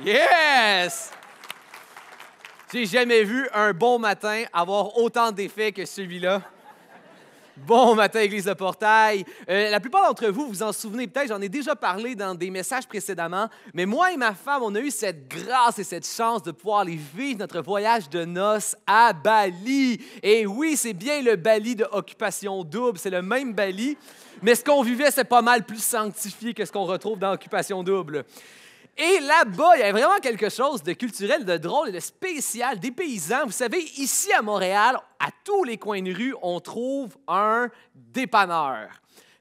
Yes! J'ai jamais vu un bon matin avoir autant d'effets que celui-là. Bon matin, Église de Portail. Euh, la plupart d'entre vous, vous en souvenez peut-être, j'en ai déjà parlé dans des messages précédemment, mais moi et ma femme, on a eu cette grâce et cette chance de pouvoir aller vivre notre voyage de noces à Bali. Et oui, c'est bien le Bali de Occupation Double, c'est le même Bali, mais ce qu'on vivait, c'est pas mal plus sanctifié que ce qu'on retrouve dans Occupation Double. Et là-bas, il y avait vraiment quelque chose de culturel, de drôle et de spécial, des paysans. Vous savez, ici à Montréal, à tous les coins de rue, on trouve un dépanneur.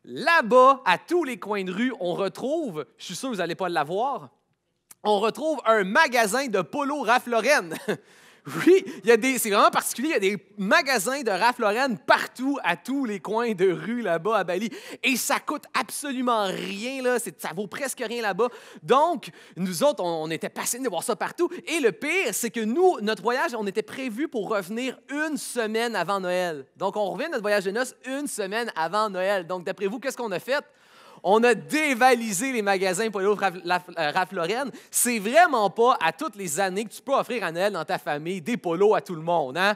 Là-bas, à tous les coins de rue, on retrouve, je suis sûr que vous n'allez pas l'avoir, on retrouve un magasin de polo Ralph Oui, il y a des, c'est vraiment particulier. Il y a des magasins de Ralph partout, à tous les coins de rue là-bas à Bali. Et ça coûte absolument rien, là. C'est, ça vaut presque rien là-bas. Donc, nous autres, on, était passionnés de voir ça partout. Et le pire, c'est que nous, notre voyage, on était prévu pour revenir une semaine avant Noël. Donc, on revient de notre voyage de noces une semaine avant Noël. Donc, d'après vous, qu'est-ce qu'on a fait? On a dévalisé les magasins polo Ralph Lauren. C'est vraiment pas à toutes les années que tu peux offrir à Noël dans ta famille des polos à tout le monde. Hein?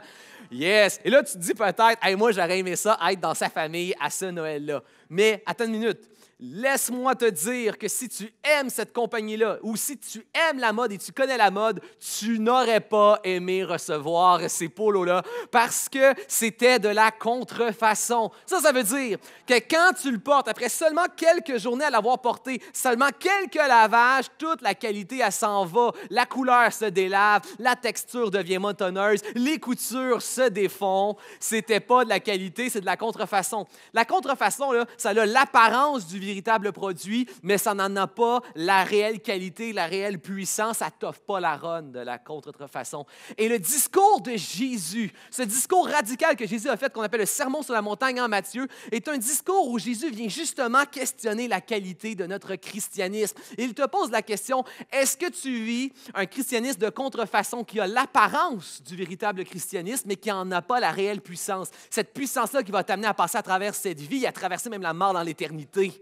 Yes. Et là, tu te dis peut-être, moi, j'aurais aimé ça, être dans sa famille à ce Noël-là. Mais attends une minute. Laisse-moi te dire que si tu aimes cette compagnie-là ou si tu aimes la mode et tu connais la mode, tu n'aurais pas aimé recevoir ces polos-là parce que c'était de la contrefaçon. Ça, ça veut dire que quand tu le portes, après seulement quelques journées à l'avoir porté, seulement quelques lavages, toute la qualité, elle s'en va. La couleur se délave, la texture devient montonneuse, les coutures se défont. C'était pas de la qualité, c'est de la contrefaçon. La contrefaçon, là, ça a l'apparence du véritable produit, mais ça n'en a pas la réelle qualité, la réelle puissance. Ça t'offre pas la ronde de la contrefaçon. Et le discours de Jésus, ce discours radical que Jésus a fait, qu'on appelle le sermon sur la montagne en Matthieu, est un discours où Jésus vient justement questionner la qualité de notre christianisme. Il te pose la question, est-ce que tu vis un christianisme de contrefaçon qui a l'apparence du véritable christianisme, mais qui n'en a pas la réelle puissance? Cette puissance-là qui va t'amener à passer à travers cette vie, à traverser même la mort dans l'éternité.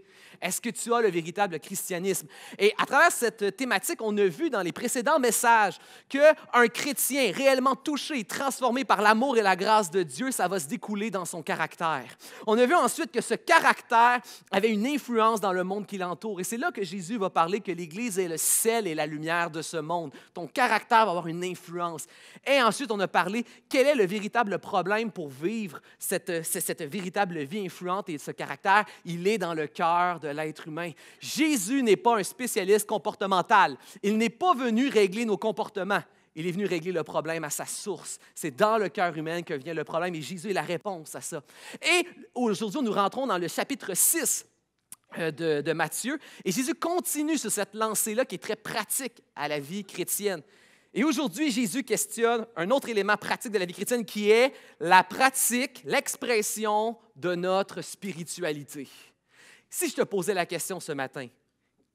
Est-ce que tu as le véritable christianisme? Et à travers cette thématique, on a vu dans les précédents messages qu'un chrétien réellement touché, transformé par l'amour et la grâce de Dieu, ça va se découler dans son caractère. On a vu ensuite que ce caractère avait une influence dans le monde qui l'entoure. Et c'est là que Jésus va parler que l'Église est le sel et la lumière de ce monde. Ton caractère va avoir une influence. Et ensuite, on a parlé quel est le véritable problème pour vivre cette, cette véritable vie influente et ce caractère. Il est dans le cœur de l'être humain. Jésus n'est pas un spécialiste comportemental. Il n'est pas venu régler nos comportements. Il est venu régler le problème à sa source. C'est dans le cœur humain que vient le problème et Jésus est la réponse à ça. Et aujourd'hui, nous rentrons dans le chapitre 6 euh, de, de Matthieu et Jésus continue sur cette lancée-là qui est très pratique à la vie chrétienne. Et aujourd'hui, Jésus questionne un autre élément pratique de la vie chrétienne qui est la pratique, l'expression de notre spiritualité. Si je te posais la question ce matin,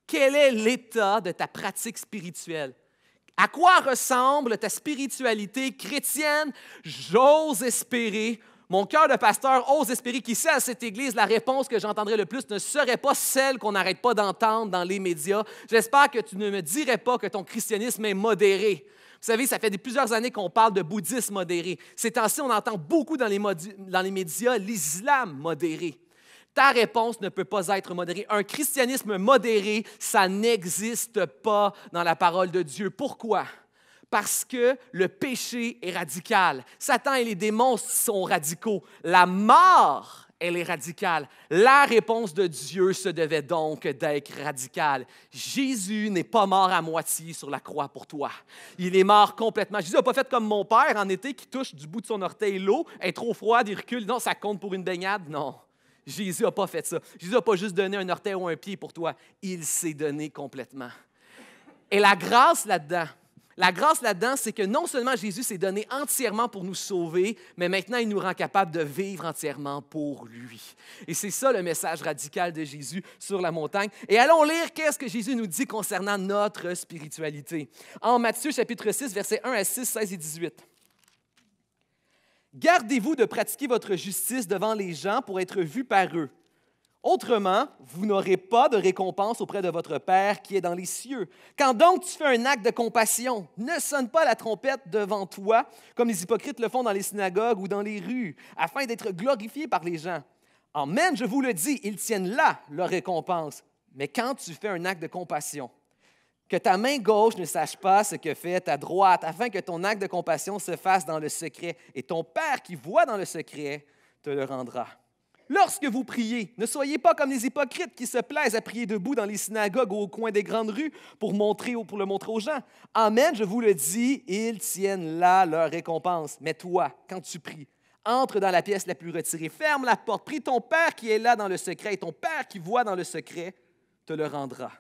quel est l'état de ta pratique spirituelle? À quoi ressemble ta spiritualité chrétienne? J'ose espérer, mon cœur de pasteur ose espérer qu'ici à cette église, la réponse que j'entendrai le plus ne serait pas celle qu'on n'arrête pas d'entendre dans les médias. J'espère que tu ne me dirais pas que ton christianisme est modéré. Vous savez, ça fait plusieurs années qu'on parle de bouddhisme modéré. Ces temps-ci, on entend beaucoup dans les, dans les médias l'islam modéré. Ta réponse ne peut pas être modérée. Un christianisme modéré, ça n'existe pas dans la parole de Dieu. Pourquoi? Parce que le péché est radical. Satan et les démons sont radicaux. La mort elle est radicale. La réponse de Dieu se devait donc d'être radicale. Jésus n'est pas mort à moitié sur la croix pour toi. Il est mort complètement. Jésus n'a pas fait comme mon père en été qui touche du bout de son orteil l'eau, est trop froid, il recule. Non, ça compte pour une baignade. Non. Jésus n'a pas fait ça. Jésus n'a pas juste donné un orteil ou un pied pour toi. Il s'est donné complètement. Et la grâce là-dedans, la grâce là-dedans, c'est que non seulement Jésus s'est donné entièrement pour nous sauver, mais maintenant il nous rend capable de vivre entièrement pour lui. Et c'est ça le message radical de Jésus sur la montagne. Et allons lire qu'est-ce que Jésus nous dit concernant notre spiritualité. En Matthieu chapitre 6, versets 1 à 6, 16 et 18. Gardez-vous de pratiquer votre justice devant les gens pour être vu par eux. Autrement, vous n'aurez pas de récompense auprès de votre Père qui est dans les cieux. Quand donc tu fais un acte de compassion, ne sonne pas la trompette devant toi, comme les hypocrites le font dans les synagogues ou dans les rues, afin d'être glorifié par les gens. Amen, je vous le dis, ils tiennent là leur récompense. Mais quand tu fais un acte de compassion, que ta main gauche ne sache pas ce que fait ta droite, afin que ton acte de compassion se fasse dans le secret, et ton Père qui voit dans le secret te le rendra. Lorsque vous priez, ne soyez pas comme les hypocrites qui se plaisent à prier debout dans les synagogues ou au coin des grandes rues pour, montrer, pour le montrer aux gens. Amen, je vous le dis, ils tiennent là leur récompense. Mais toi, quand tu pries, entre dans la pièce la plus retirée, ferme la porte, prie ton Père qui est là dans le secret, et ton Père qui voit dans le secret te le rendra.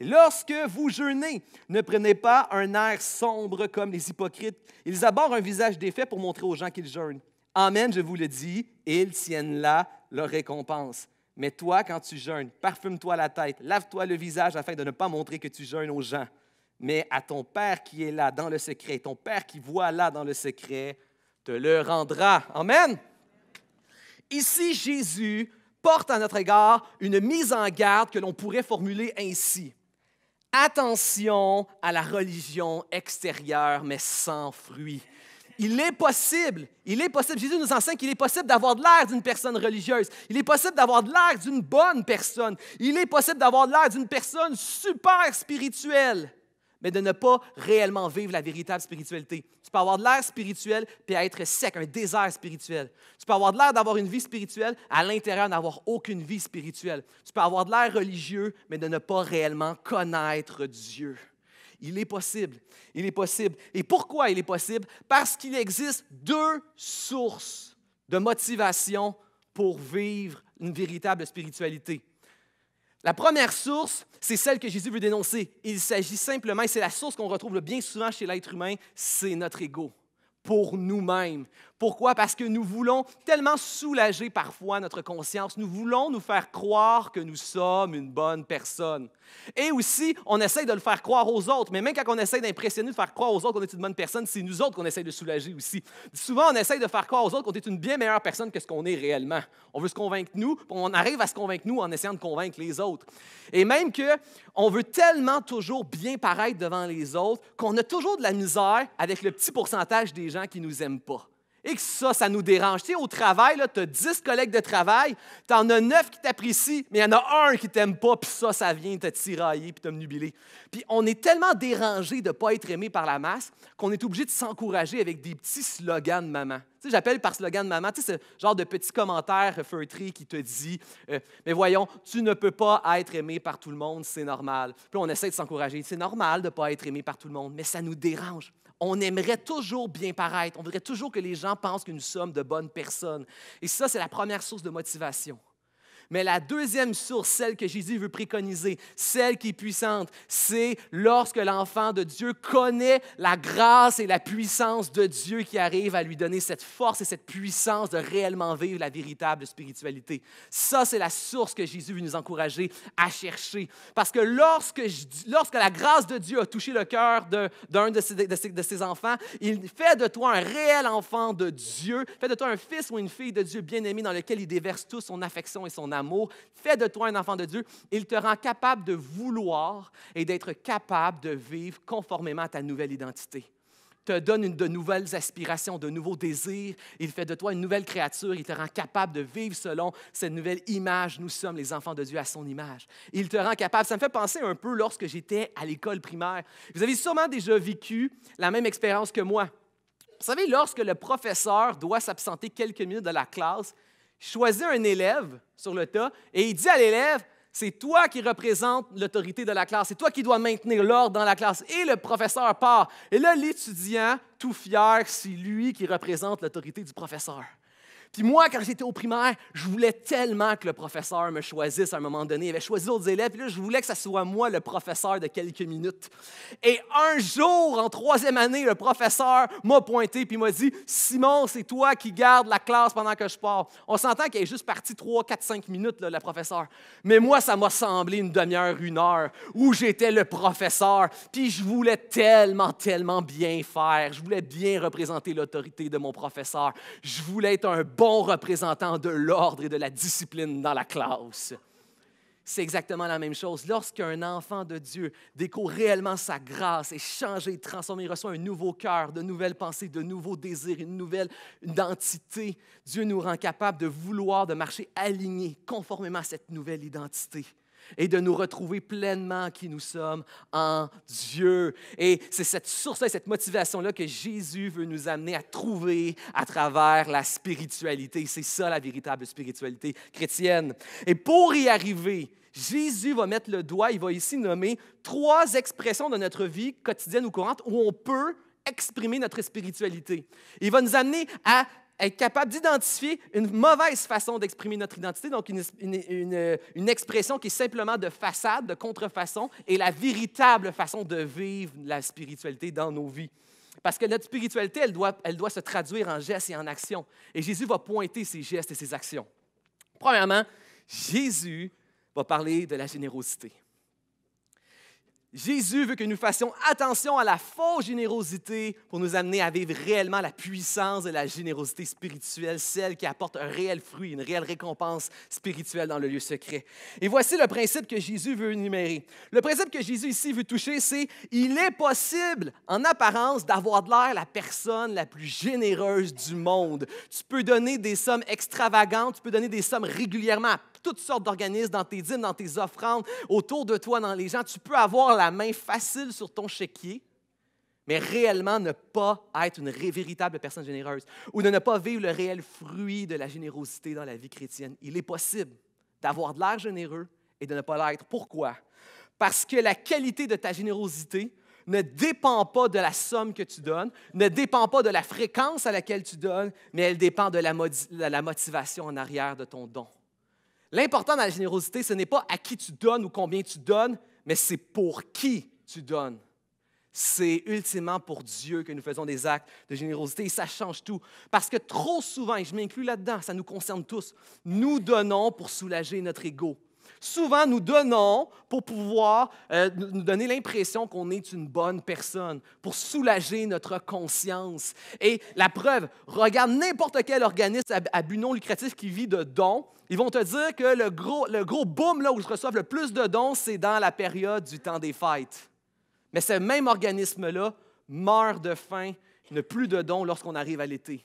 Lorsque vous jeûnez, ne prenez pas un air sombre comme les hypocrites. Ils abordent un visage défait pour montrer aux gens qu'ils jeûnent. Amen, je vous le dis, ils tiennent là leur récompense. Mais toi, quand tu jeûnes, parfume-toi la tête, lave-toi le visage afin de ne pas montrer que tu jeûnes aux gens. Mais à ton Père qui est là dans le secret, ton Père qui voit là dans le secret, te le rendra. Amen. Ici, Jésus porte à notre égard une mise en garde que l'on pourrait formuler ainsi attention à la religion extérieure, mais sans fruit. Il est possible, il est possible, Jésus nous enseigne qu'il est possible d'avoir de l'air d'une personne religieuse, il est possible d'avoir de l'air d'une bonne personne, il est possible d'avoir l'air d'une personne super spirituelle, mais de ne pas réellement vivre la véritable spiritualité. Tu peux avoir de l'air spirituel et être sec, un désert spirituel. Tu peux avoir de l'air d'avoir une vie spirituelle à l'intérieur n'avoir aucune vie spirituelle. Tu peux avoir de l'air religieux mais de ne pas réellement connaître Dieu. Il est possible. Il est possible. Et pourquoi il est possible? Parce qu'il existe deux sources de motivation pour vivre une véritable spiritualité. La première source, c'est celle que Jésus veut dénoncer. Il s'agit simplement, et c'est la source qu'on retrouve bien souvent chez l'être humain, c'est notre ego pour nous-mêmes, pourquoi? Parce que nous voulons tellement soulager parfois notre conscience. Nous voulons nous faire croire que nous sommes une bonne personne. Et aussi, on essaye de le faire croire aux autres. Mais même quand on essaye d'impressionner, de faire croire aux autres qu'on est une bonne personne, c'est nous autres qu'on essaye de soulager aussi. Souvent, on essaye de faire croire aux autres qu'on est une bien meilleure personne que ce qu'on est réellement. On veut se convaincre nous, on arrive à se convaincre nous en essayant de convaincre les autres. Et même que on veut tellement toujours bien paraître devant les autres qu'on a toujours de la misère avec le petit pourcentage des gens qui nous aiment pas et que ça, ça nous dérange. Tu sais, au travail, tu as 10 collègues de travail, tu en as 9 qui t'apprécient, mais il y en a un qui t'aime pas, puis ça, ça vient te tirailler puis nubilé. Puis on est tellement dérangé de ne pas être aimé par la masse qu'on est obligé de s'encourager avec des petits slogans de maman. Tu sais, j'appelle par slogan de maman, tu sais, ce genre de petit commentaire feutré qui te dit euh, Mais voyons, tu ne peux pas être aimé par tout le monde, c'est normal. Puis on essaie de s'encourager. C'est normal de ne pas être aimé par tout le monde, mais ça nous dérange on aimerait toujours bien paraître. On voudrait toujours que les gens pensent que nous sommes de bonnes personnes. Et ça, c'est la première source de motivation. Mais la deuxième source, celle que Jésus veut préconiser, celle qui est puissante, c'est lorsque l'enfant de Dieu connaît la grâce et la puissance de Dieu qui arrive à lui donner cette force et cette puissance de réellement vivre la véritable spiritualité. Ça, c'est la source que Jésus veut nous encourager à chercher. Parce que lorsque, lorsque la grâce de Dieu a touché le cœur d'un de, ses, enfants, il fait de toi un réel enfant de Dieu, fait de toi un fils ou une fille de Dieu bien-aimé dans lequel il déverse tout son affection et son amour amour, Fais de toi un enfant de Dieu. Il te rend capable de vouloir et d'être capable de vivre conformément à ta nouvelle identité te donne de nouvelles aspirations, de nouveaux désirs. Il fait de toi une nouvelle créature. Il te rend capable de vivre selon cette nouvelle image. Nous sommes les enfants de Dieu à son image. Il te rend capable. Ça me fait penser un peu lorsque j'étais à l'école primaire. Vous avez sûrement déjà vécu la même expérience que moi. Vous savez, lorsque le professeur doit s'absenter quelques minutes de la classe, choisit un élève sur le tas et il dit à l'élève, c'est toi qui représente l'autorité de la classe, c'est toi qui dois maintenir l'ordre dans la classe. Et le professeur part. Et là, l'étudiant, tout fier, c'est lui qui représente l'autorité du professeur. Puis moi, quand j'étais au primaire, je voulais tellement que le professeur me choisisse à un moment donné. Il avait choisi d'autres élèves, puis là, je voulais que ça soit moi le professeur de quelques minutes. Et un jour, en troisième année, le professeur m'a pointé, puis m'a dit Simon, c'est toi qui gardes la classe pendant que je pars. On s'entend qu'il est juste parti trois, quatre, cinq minutes, là, la professeur Mais moi, ça m'a semblé une demi-heure, une heure, où j'étais le professeur, puis je voulais tellement, tellement bien faire. Je voulais bien représenter l'autorité de mon professeur. Je voulais être un bon représentant de l'ordre et de la discipline dans la classe. C'est exactement la même chose. Lorsqu'un enfant de Dieu découvre réellement sa grâce, et et transforme, il reçoit un nouveau cœur, de nouvelles pensées, de nouveaux désirs, une nouvelle identité, Dieu nous rend capable de vouloir, de marcher aligné, conformément à cette nouvelle identité et de nous retrouver pleinement qui nous sommes en Dieu. Et c'est cette source-là, cette motivation-là que Jésus veut nous amener à trouver à travers la spiritualité. C'est ça la véritable spiritualité chrétienne. Et pour y arriver, Jésus va mettre le doigt, il va ici nommer trois expressions de notre vie quotidienne ou courante où on peut exprimer notre spiritualité. Il va nous amener à être capable d'identifier une mauvaise façon d'exprimer notre identité, donc une, expression qui est simplement de façade, de contrefaçon, et la véritable façon de vivre la spiritualité dans nos vies. Parce que notre spiritualité, elle doit, elle doit se traduire en gestes et en actions. Et Jésus va pointer ses gestes et ses actions. Premièrement, Jésus va parler de la générosité. Jésus veut que nous fassions attention à la fausse générosité pour nous amener à vivre réellement la puissance de la générosité spirituelle, celle qui apporte un réel fruit, une réelle récompense spirituelle dans le lieu secret. Et voici le principe que Jésus veut énumérer. Le principe que Jésus ici veut toucher, c'est il est possible, en apparence, d'avoir de l'air la personne la plus généreuse du monde. Tu peux donner des sommes extravagantes, tu peux donner des sommes régulièrement toutes sortes d'organismes, dans tes dîmes, dans tes offrandes, autour de toi, dans les gens. Tu peux avoir la main facile sur ton chéquier, mais réellement ne pas être une véritable personne généreuse ou de ne pas vivre le réel fruit de la générosité dans la vie chrétienne. Il est possible d'avoir de l'air généreux et de ne pas l'être. Pourquoi? Parce que la qualité de ta générosité ne dépend pas de la somme que tu donnes, ne dépend pas de la fréquence à laquelle tu donnes, mais elle dépend de la motivation en arrière de ton don. L'important dans la générosité, ce n'est pas à qui tu donnes ou combien tu donnes, mais c'est pour qui tu donnes. C'est ultimement pour Dieu que nous faisons des actes de générosité et ça change tout. Parce que trop souvent, et je m'inclus là-dedans, ça nous concerne tous, nous donnons pour soulager notre ego. Souvent, nous donnons pour pouvoir euh, nous donner l'impression qu'on est une bonne personne, pour soulager notre conscience. Et la preuve, regarde n'importe quel organisme à, but non lucratif qui vit de dons. Ils vont te dire que le gros, le gros boom là, où ils reçoivent le plus de dons, c'est dans la période du temps des fêtes. Mais ce même organisme-là meurt de faim, n'a plus de dons lorsqu'on arrive à l'été.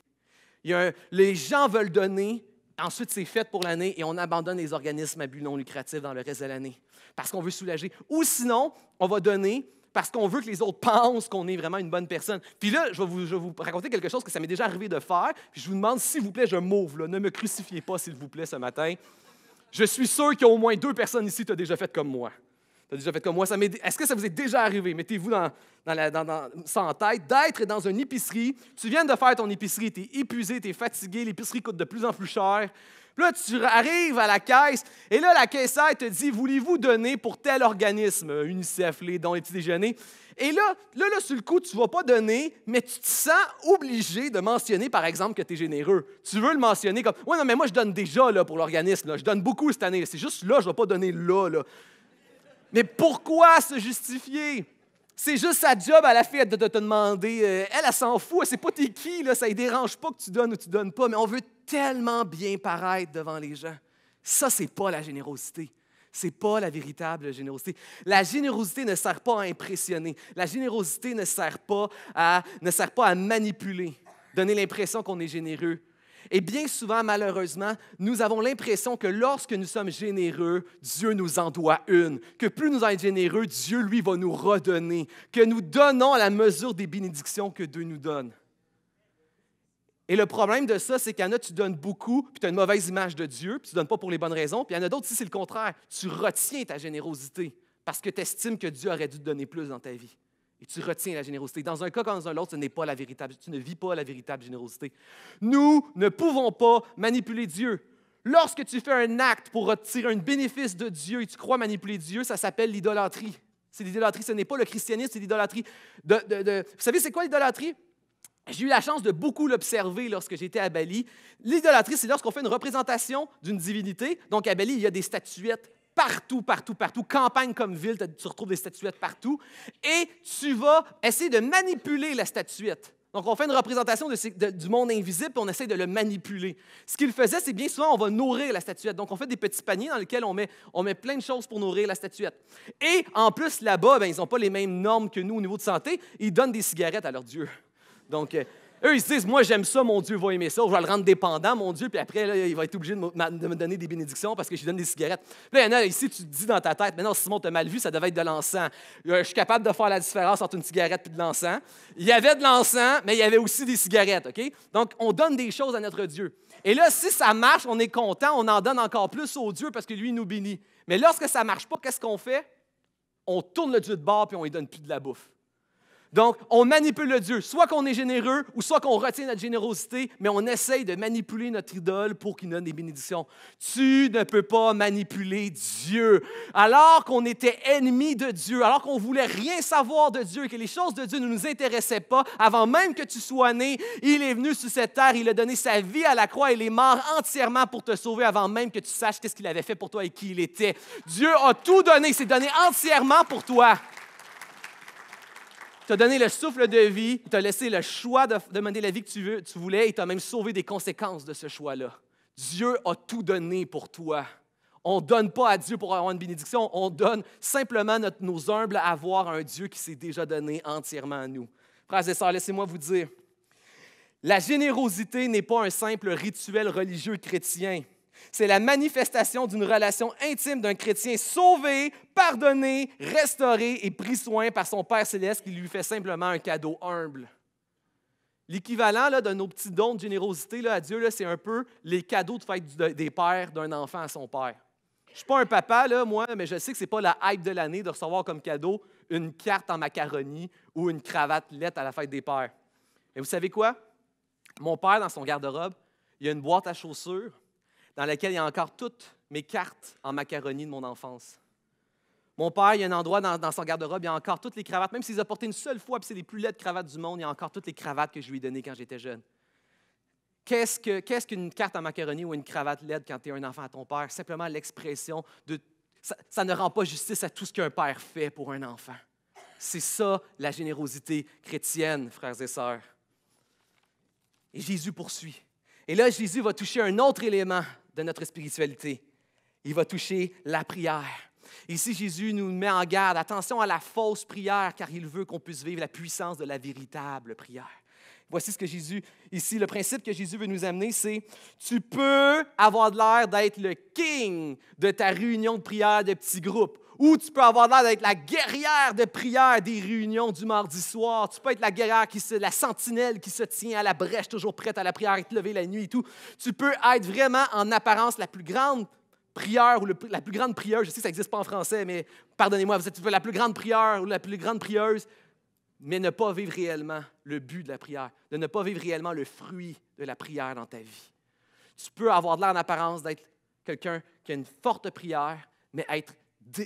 les gens veulent donner, Ensuite, c'est fait pour l'année et on abandonne les organismes à but non lucratif dans le reste de l'année parce qu'on veut soulager. Ou sinon, on va donner parce qu'on veut que les autres pensent qu'on est vraiment une bonne personne. Puis là, je vais vous, raconter quelque chose que ça m'est déjà arrivé de faire. je vous demande, s'il vous plaît, je m'ouvre. Ne me crucifiez pas, s'il vous plaît, ce matin. Je suis sûr qu'il y a au moins deux personnes ici qui ont déjà fait comme moi déjà fait comme moi. Est-ce que ça vous est déjà arrivé? Mettez-vous dans, dans sans tête d'être dans une épicerie. Tu viens de faire ton épicerie, tu es épuisé, tu es fatigué, l'épicerie coûte de plus en plus cher. là, tu arrives à la caisse et là, la caissière te dit Voulez-vous donner pour tel organisme, UNICEF, les dons, les petits déjeuners Et là, là, là sur le coup, tu ne vas pas donner, mais tu te sens obligé de mentionner, par exemple, que tu es généreux. Tu veux le mentionner comme Ouais, non, mais moi, je donne déjà là, pour l'organisme. Je donne beaucoup cette année. C'est juste là, je ne vais pas donner là. là. Mais pourquoi se justifier? C'est juste sa job à la fête de te demander. Euh, elle, elle, s'en fout, C'est sait pas t'es qui, là, ça ne dérange pas que tu donnes ou tu donnes pas, mais on veut tellement bien paraître devant les gens. Ça, c'est pas la générosité. C'est pas la véritable générosité. La générosité ne sert pas à impressionner. La générosité ne pas ne sert pas à manipuler, donner l'impression qu'on est généreux. Et bien souvent, malheureusement, nous avons l'impression que lorsque nous sommes généreux, Dieu nous en doit une. Que plus nous allons être généreux, Dieu, lui, va nous redonner. Que nous donnons à la mesure des bénédictions que Dieu nous donne. Et le problème de ça, c'est qu'il y en a, tu donnes beaucoup, puis tu as une mauvaise image de Dieu, puis tu ne donnes pas pour les bonnes raisons. Puis il y en a d'autres, si c'est le contraire, tu retiens ta générosité parce que tu estimes que Dieu aurait dû te donner plus dans ta vie et tu retiens la générosité. Dans un cas comme dans un autre, ce n'est pas la véritable, tu ne vis pas la véritable générosité. Nous ne pouvons pas manipuler Dieu. Lorsque tu fais un acte pour retirer un bénéfice de Dieu et tu crois manipuler Dieu, ça s'appelle l'idolâtrie. C'est l'idolâtrie, ce n'est pas le christianisme, c'est l'idolâtrie. De, Vous savez, c'est quoi l'idolâtrie? J'ai eu la chance de beaucoup l'observer lorsque j'étais à Bali. L'idolâtrie, c'est lorsqu'on fait une représentation d'une divinité. Donc à Bali, il y a des statuettes partout, partout, partout, campagne comme ville, tu retrouves des statuettes partout, et tu vas essayer de manipuler la statuette. Donc, on fait une représentation du monde invisible et on essaie de le manipuler. Ce qu'il faisait, c'est bien souvent, on va nourrir la statuette. Donc, on fait des petits paniers dans lesquels on met, on met plein de choses pour nourrir la statuette. Et en plus, là-bas, ben, ils n'ont pas les mêmes normes que nous au niveau de santé. Ils donnent des cigarettes à leur Dieu. Donc, euh, eux, ils se disent, moi j'aime ça, mon Dieu va aimer ça, je vais le rendre dépendant, mon Dieu, puis après, il va être obligé de me, donner des bénédictions parce que je lui donne des cigarettes. Puis là, il y en a ici, tu te dis dans ta tête, mais non, Simon, t'as mal vu, ça devait être de l'encens. Euh, je suis capable de faire la différence entre une cigarette et de l'encens. Il y avait de l'encens, mais il y avait aussi des cigarettes, OK? Donc, on donne des choses à notre Dieu. Et là, si ça marche, on est content, on en donne encore plus au Dieu parce que lui, il nous bénit. Mais lorsque ça ne marche pas, qu'est-ce qu'on fait? On tourne le Dieu de bord puis on lui donne plus de la bouffe. Donc, on manipule Dieu. Soit qu'on est généreux ou soit qu'on retient notre générosité, mais on essaye de manipuler notre idole pour qu'il donne des bénédictions. Tu ne peux pas manipuler Dieu. Alors qu'on était ennemi de Dieu, alors qu'on voulait rien savoir de Dieu, que les choses de Dieu ne nous intéressaient pas, avant même que tu sois né, il est venu sur cette terre, il a donné sa vie à la croix, il est mort entièrement pour te sauver avant même que tu saches qu'est-ce qu'il avait fait pour toi et qui il était. Dieu a tout donné, il s'est donné entièrement pour toi t'a donné le souffle de vie, il t'a laissé le choix de demander la vie que tu, veux, tu voulais, il t'a même sauvé des conséquences de ce choix-là. Dieu a tout donné pour toi. On ne donne pas à Dieu pour avoir une bénédiction, on donne simplement nos humbles à avoir un Dieu qui s'est déjà donné entièrement à nous. Frères et sœurs, laissez-moi vous dire, la générosité n'est pas un simple rituel religieux chrétien. C'est la manifestation d'une relation intime d'un chrétien sauvé, pardonné, restauré et pris soin par son Père céleste qui lui fait simplement un cadeau humble. L'équivalent de nos petits dons de générosité là, à Dieu, c'est un peu les cadeaux de fête des pères d'un enfant à son père. Je ne suis pas un papa, là, moi, mais je sais que ce n'est pas la hype de l'année de recevoir comme cadeau une carte en macaroni ou une cravate lettre à la fête des pères. Et vous savez quoi? Mon père, dans son garde-robe, il y a une boîte à chaussures dans laquelle il y a encore toutes mes cartes en macaroni de mon enfance. Mon père, il y a un endroit dans, son garde-robe, il y a encore toutes les cravates, même s'il les a portées une seule fois, puis c'est les plus laides cravates du monde, il y a encore toutes les cravates que je lui ai données quand j'étais jeune. Qu'est-ce qu'une carte en macaroni ou une cravate laide quand tu es un enfant à ton père? Simplement l'expression de... Ça, ça ne rend pas justice à tout ce qu'un père fait pour un enfant. C'est ça la générosité chrétienne, frères et sœurs. Et Jésus poursuit. Et là, Jésus va toucher un autre élément notre spiritualité. Il va toucher la prière. Ici, Jésus nous met en garde, attention à la fausse prière, car il veut qu'on puisse vivre la puissance de la véritable prière. Voici ce que Jésus, ici, le principe que Jésus veut nous amener, c'est tu peux avoir l'air d'être le king de ta réunion de prière de petits groupes ou tu peux avoir l'air d'être la guerrière de prière des réunions du mardi soir. Tu peux être la guerrière qui se, la sentinelle qui se tient à la brèche, toujours prête à la prière et te lever la nuit et tout. Tu peux être vraiment en apparence la plus grande prière ou la plus grande prière. Je sais que ça n'existe pas en français, mais pardonnez-moi, vous êtes la plus grande prière ou la plus grande prieuse, mais ne pas vivre réellement le but de la prière, de ne pas vivre réellement le fruit de la prière dans ta vie. Tu peux avoir l'air en apparence d'être quelqu'un qui a une forte prière, mais être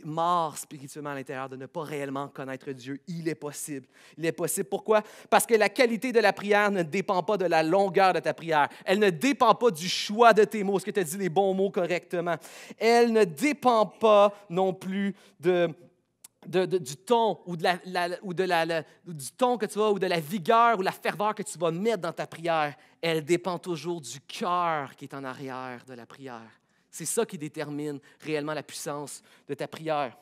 mort spirituellement à l'intérieur, de ne pas réellement connaître Dieu. Il est possible. Il est possible. Pourquoi? Parce que la qualité de la prière ne dépend pas de la longueur de ta prière. Elle ne dépend pas du choix de tes mots, ce que tu as dit les bons mots correctement. Elle ne dépend pas non plus de, du ton ou, de la, vigueur ou de la, du ton que tu ou de la vigueur ou la ferveur que tu vas mettre dans ta prière, elle dépend toujours du cœur qui est en arrière de la prière. C'est ça qui détermine réellement la puissance de ta prière.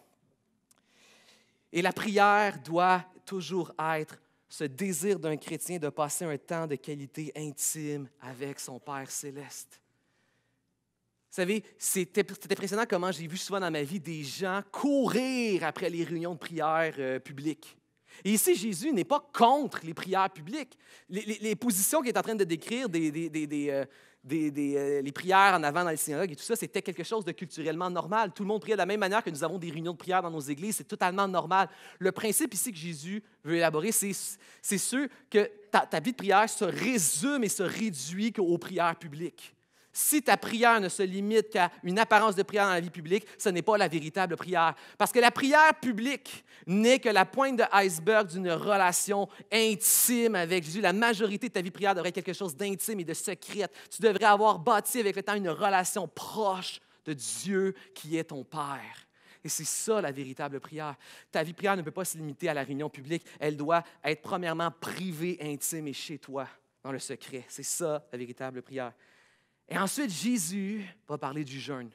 Et la prière doit toujours être ce désir d'un chrétien de passer un temps de qualité intime avec son Père céleste. Vous savez, c'est impressionnant comment j'ai vu souvent dans ma vie des gens courir après les réunions de prière euh, publiques. Et ici, Jésus n'est pas contre les prières publiques. Les, positions qu'il est en train de décrire des, euh, euh, les prières en avant dans les synagogues et tout ça, c'était quelque chose de culturellement normal. Tout le monde priait de la même manière que nous avons des réunions de prière dans nos églises, c'est totalement normal. Le principe ici que Jésus veut élaborer, c'est ce que ta, ta vie de prière se résume et se réduit aux prières publiques. Si ta prière ne se limite qu'à une apparence de prière dans la vie publique, ce n'est pas la véritable prière. Parce que la prière publique n'est que la pointe de iceberg d'une relation intime avec Dieu. La majorité de ta vie prière devrait être quelque chose d'intime et de secrète. Tu devrais avoir bâti avec le temps une relation proche de Dieu qui est ton Père. Et c'est ça la véritable prière. Ta vie prière ne peut pas se limiter à la réunion publique. Elle doit être premièrement privée, intime et chez toi, dans le secret. C'est ça la véritable prière. Et ensuite, Jésus va parler du jeûne.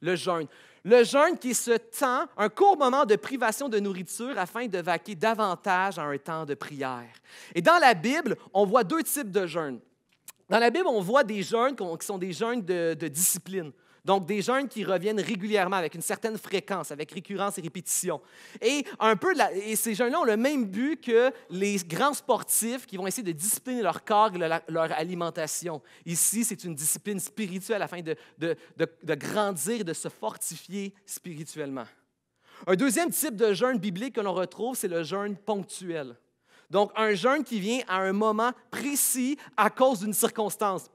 Le jeûne. Le jeûne qui se tend, un court moment de privation de nourriture afin de vaquer davantage à un temps de prière. Et dans la Bible, on voit deux types de jeûnes. Dans la Bible, on voit des jeûnes qui sont des jeûnes de discipline. Donc, des jeunes qui reviennent régulièrement, avec une certaine fréquence, avec récurrence et répétition. Et un peu, ces jeunes-là ont le même but que les grands sportifs qui vont essayer de discipliner leur corps et leur, alimentation. Ici, c'est une discipline spirituelle afin de, de, de grandir et de se fortifier spirituellement. Un deuxième type de jeûne biblique que l'on retrouve, c'est le jeûne ponctuel. Donc, un jeûne qui vient à un moment précis à cause d'une circonstance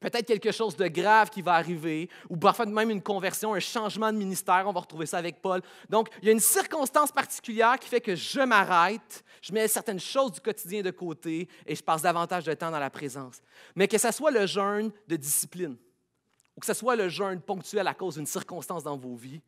peut-être quelque chose de grave qui va arriver, ou parfois même une conversion, un changement de ministère, on va retrouver ça avec Paul. Donc, il y a une circonstance particulière qui fait que je m'arrête, je mets certaines choses du quotidien de côté et je passe davantage de temps dans la présence. Mais que ce soit le jeûne de discipline, ou que ce soit le jeûne ponctuel à cause d'une circonstance dans vos vies,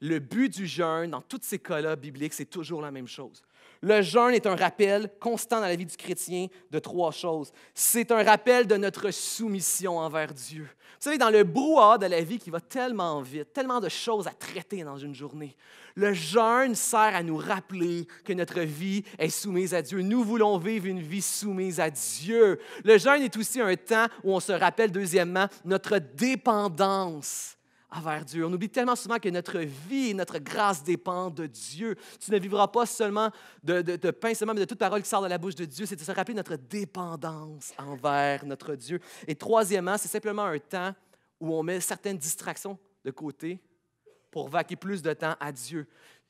le but du jeûne, dans toutes ces cas-là bibliques, c'est toujours la même chose. Le jeûne est un rappel constant dans la vie du chrétien de trois choses. C'est un rappel de notre soumission envers Dieu. Vous savez, dans le brouhaha de la vie qui va tellement vite, tellement de choses à traiter dans une journée, le jeûne sert à nous rappeler que notre vie est soumise à Dieu. Nous voulons vivre une vie soumise à Dieu. Le jeûne est aussi un temps où on se rappelle, deuxièmement, notre dépendance on oublie tellement souvent que notre vie notre grâce dépend de Dieu. Tu ne vivras pas seulement de, de pain seulement, mais de toute parole qui sort de la bouche de Dieu. C'est de se rappeler notre dépendance envers notre Dieu. Et troisièmement, c'est simplement un temps où on met certaines distractions de côté pour vaquer plus de temps à Dieu.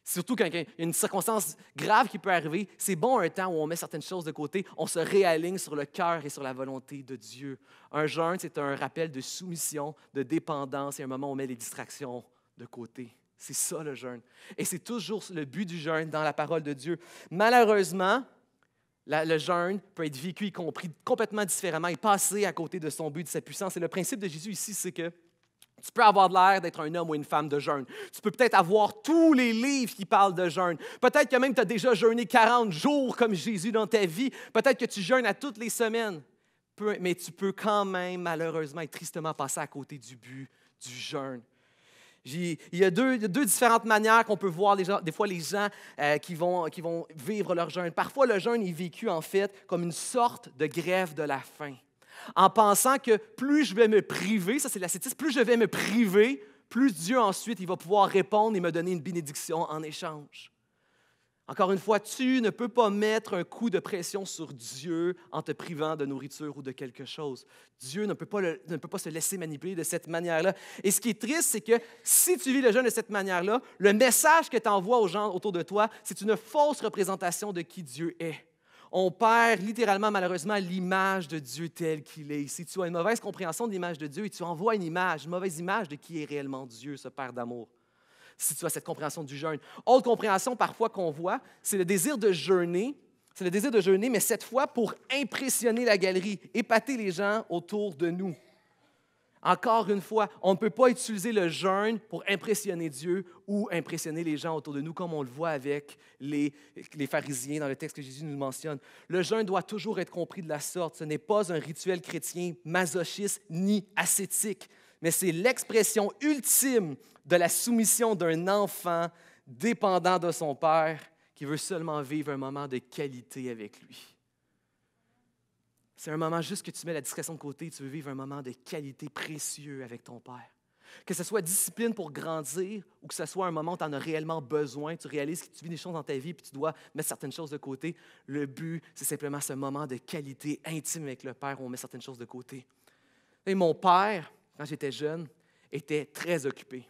Surtout quand il y a une circonstance grave qui peut arriver, c'est bon un temps où on met certaines choses de côté, on se réaligne sur le cœur et sur la volonté de Dieu. Un jeûne, c'est un rappel de soumission, de dépendance, et un moment où on met les distractions de côté. C'est ça le jeûne. Et c'est toujours le but du jeûne dans la parole de Dieu. Malheureusement, le jeûne peut être vécu, y compris complètement différemment, et passé à côté de son but, de sa puissance. Et le principe de Jésus ici, c'est que tu peux avoir l'air d'être un homme ou une femme de jeûne. Tu peux peut-être avoir tous les livres qui parlent de jeûne. Peut-être que même tu as déjà jeûné 40 jours comme Jésus dans ta vie. Peut-être que tu jeûnes à toutes les semaines. mais tu peux quand même, malheureusement, et tristement passer à côté du but du jeûne. Il y a deux, différentes manières qu'on peut voir les des fois les gens euh, qui, vont, qui vont vivre leur jeûne. Parfois, le jeûne est vécu en fait comme une sorte de grève de la faim en pensant que plus je vais me priver, ça c'est l'ascétisme, plus je vais me priver, plus Dieu ensuite, il va pouvoir répondre et me donner une bénédiction en échange. Encore une fois, tu ne peux pas mettre un coup de pression sur Dieu en te privant de nourriture ou de quelque chose. Dieu ne peut pas, ne peut pas se laisser manipuler de cette manière-là. Et ce qui est triste, c'est que si tu vis le jeûne de cette manière-là, le message que tu envoies aux gens autour de toi, c'est une fausse représentation de qui Dieu est on perd littéralement, malheureusement, l'image de Dieu tel qu'il est. Si tu as une mauvaise compréhension de l'image de Dieu et tu envoies une image, une mauvaise image de qui est réellement Dieu, ce Père d'amour, si tu as cette compréhension du jeûne. Autre compréhension parfois qu'on voit, c'est le désir de jeûner. C'est le désir de jeûner, mais cette fois pour impressionner la galerie, épater les gens autour de nous. Encore une fois, on ne peut pas utiliser le jeûne pour impressionner Dieu ou impressionner les gens autour de nous, comme on le voit avec les, pharisiens dans le texte que Jésus nous mentionne. Le jeûne doit toujours être compris de la sorte. Ce n'est pas un rituel chrétien masochiste ni ascétique, mais c'est l'expression ultime de la soumission d'un enfant dépendant de son Père qui veut seulement vivre un moment de qualité avec lui. C'est un moment juste que tu mets la discrétion de côté, tu veux vivre un moment de qualité précieux avec ton Père. Que ce soit discipline pour grandir ou que ce soit un moment où tu en as réellement besoin, tu réalises que tu vis des choses dans ta vie puis tu dois mettre certaines choses de côté. Le but, c'est simplement ce moment de qualité intime avec le Père où on met certaines choses de côté. Et mon père, quand j'étais jeune, était très occupé.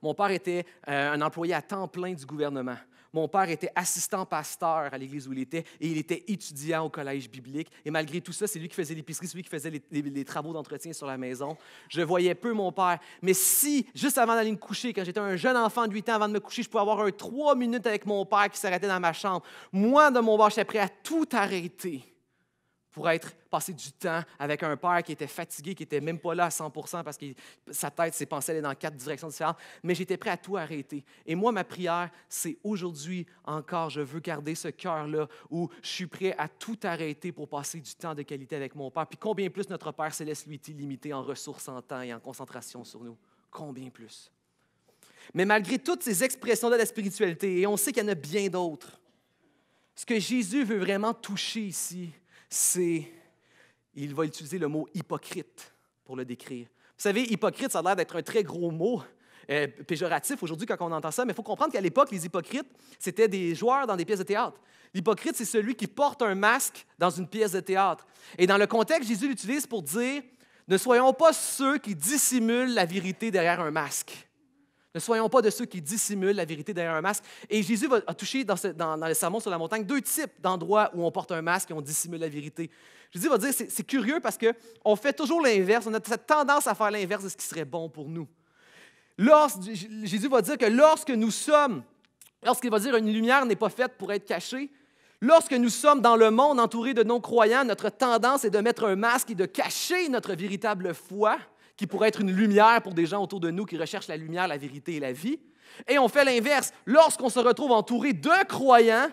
Mon père était euh, un employé à temps plein du gouvernement. Mon père était assistant pasteur à l'église où il était et il était étudiant au collège biblique. Et malgré tout ça, c'est lui qui faisait l'épicerie, c'est lui qui faisait les, travaux d'entretien sur la maison. Je voyais peu mon père. Mais si, juste avant d'aller me coucher, quand j'étais un jeune enfant de 8 ans, avant de me coucher, je pouvais avoir un minutes avec mon père qui s'arrêtait dans ma chambre, moi, de mon bord, j'étais prêt à tout arrêter pour être passé du temps avec un père qui était fatigué, qui n'était même pas là à 100% parce que sa tête, ses pensées allaient dans quatre directions différentes, mais j'étais prêt à tout arrêter. Et moi, ma prière, c'est aujourd'hui encore, je veux garder ce cœur-là où je suis prêt à tout arrêter pour passer du temps de qualité avec mon père. Puis combien plus notre Père Céleste lui est limité en ressources, en temps et en concentration sur nous. Combien plus. Mais malgré toutes ces expressions de la spiritualité, et on sait qu'il y en a bien d'autres, ce que Jésus veut vraiment toucher ici, c'est, il va utiliser le mot hypocrite pour le décrire. Vous savez, hypocrite, ça a l'air d'être un très gros mot, euh, péjoratif aujourd'hui quand on entend ça, mais il faut comprendre qu'à l'époque, les hypocrites, c'était des joueurs dans des pièces de théâtre. L'hypocrite, c'est celui qui porte un masque dans une pièce de théâtre. Et dans le contexte, Jésus l'utilise pour dire, ne soyons pas ceux qui dissimulent la vérité derrière un masque. Ne soyons pas de ceux qui dissimulent la vérité derrière un masque. Et Jésus va, a touché dans, le sermon sur la montagne deux types d'endroits où on porte un masque et on dissimule la vérité. Jésus va dire, c'est curieux parce que on fait toujours l'inverse, on a cette tendance à faire l'inverse de ce qui serait bon pour nous. Jésus va dire que lorsque nous sommes, lorsqu'il va dire une lumière n'est pas faite pour être cachée, Lorsque nous sommes dans le monde entouré de non-croyants, notre tendance est de mettre un masque et de cacher notre véritable foi qui pourrait être une lumière pour des gens autour de nous qui recherchent la lumière, la vérité et la vie. Et on fait l'inverse. Lorsqu'on se retrouve entouré de croyants,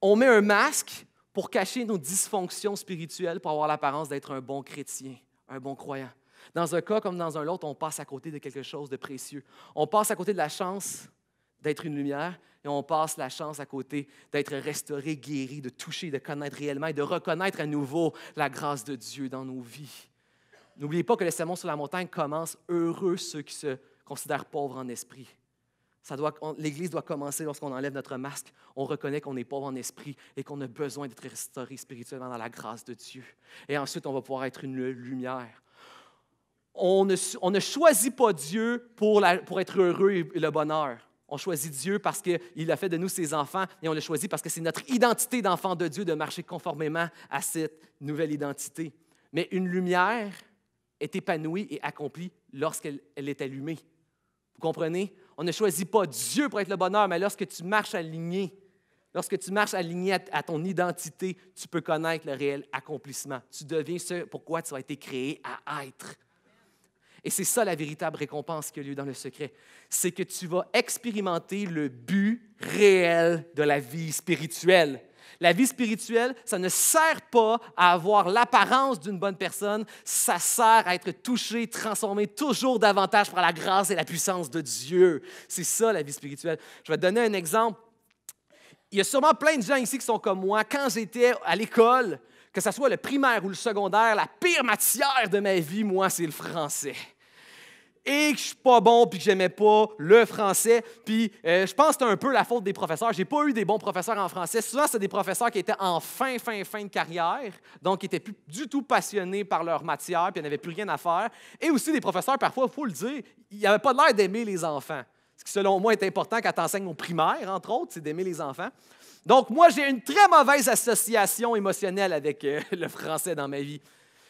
on met un masque pour cacher nos dysfonctions spirituelles, pour avoir l'apparence d'être un bon chrétien, un bon croyant. Dans un cas comme dans un autre, on passe à côté de quelque chose de précieux. On passe à côté de la chance d'être une lumière et on passe la chance à côté d'être restauré, guéri, de toucher, de connaître réellement et de reconnaître à nouveau la grâce de Dieu dans nos vies. N'oubliez pas que le sermon sur la montagne commence Heureux ceux qui se considèrent pauvres en esprit. L'Église doit commencer lorsqu'on enlève notre masque. On reconnaît qu'on est pauvre en esprit et qu'on a besoin d'être restauré spirituellement dans la grâce de Dieu. Et ensuite, on va pouvoir être une lumière. On ne, on ne choisit pas Dieu pour, la, pour être heureux et le bonheur. On choisit Dieu parce qu'il a fait de nous ses enfants et on le choisit parce que c'est notre identité d'enfant de Dieu de marcher conformément à cette nouvelle identité. Mais une lumière, est épanouie et accomplie lorsqu'elle est allumée. Vous comprenez? On ne choisit pas Dieu pour être le bonheur, mais lorsque tu marches aligné, lorsque tu marches aligné à, ton identité, tu peux connaître le réel accomplissement. Tu deviens ce pourquoi tu as été créé à être. Et c'est ça la véritable récompense qui a lieu dans le secret. C'est que tu vas expérimenter le but réel de la vie spirituelle. La vie spirituelle, ça ne sert pas à avoir l'apparence d'une bonne personne, ça sert à être touché, transformé toujours davantage par la grâce et la puissance de Dieu. C'est ça la vie spirituelle. Je vais te donner un exemple. Il y a sûrement plein de gens ici qui sont comme moi. Quand j'étais à l'école, que ce soit le primaire ou le secondaire, la pire matière de ma vie, moi, c'est le français et que je suis pas bon, puis que j'aimais pas le français. Puis euh, je pense que c'est un peu la faute des professeurs. J'ai pas eu des bons professeurs en français. Souvent, c'est des professeurs qui étaient en fin, fin, fin de carrière, donc qui étaient plus du tout passionnés par leur matière, puis ils n'avaient plus rien à faire. Et aussi des professeurs, parfois, il faut le dire, ils n'avaient pas l'air d'aimer les enfants. Ce qui, selon moi, est important quand tu enseignes au primaire, entre autres, c'est d'aimer les enfants. Donc, moi, j'ai une très mauvaise association émotionnelle avec euh, le français dans ma vie.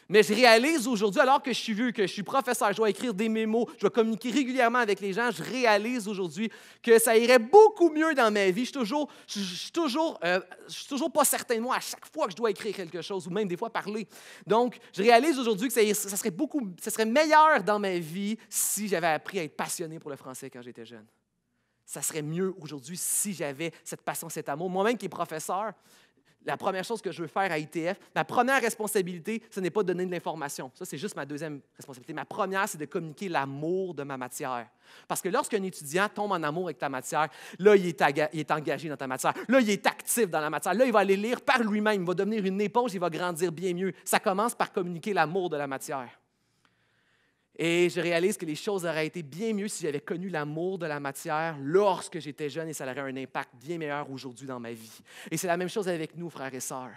Mais je réalise aujourd'hui, alors que je suis vieux, que je suis professeur, je dois écrire des mémos, je dois communiquer régulièrement avec les gens, je réalise aujourd'hui que ça irait beaucoup mieux dans ma vie. Je suis toujours, je, suis toujours, euh, je suis toujours pas certain de moi à chaque fois que je dois écrire quelque chose ou même des fois parler. Donc, je réalise aujourd'hui que ça, ça, serait beaucoup, ça serait meilleur dans ma vie si j'avais appris à être passionné pour le français quand j'étais jeune. Ça serait mieux aujourd'hui si j'avais cette passion, cet amour. Moi-même qui est professeur, la première chose que je veux faire à ITF, ma première responsabilité, ce n'est pas de donner de l'information. Ça, c'est juste ma deuxième responsabilité. Ma première, c'est de communiquer l'amour de ma matière. Parce que lorsqu'un étudiant tombe en amour avec ta matière, là, il est, engagé dans ta matière. Là, il est actif dans la matière. Là, il va aller lire par lui-même. Il va devenir une éponge. Il va grandir bien mieux. Ça commence par communiquer l'amour de la matière. Et je réalise que les choses auraient été bien mieux si j'avais connu l'amour de la matière lorsque j'étais jeune et ça aurait un impact bien meilleur aujourd'hui dans ma vie. Et c'est la même chose avec nous, frères et sœurs.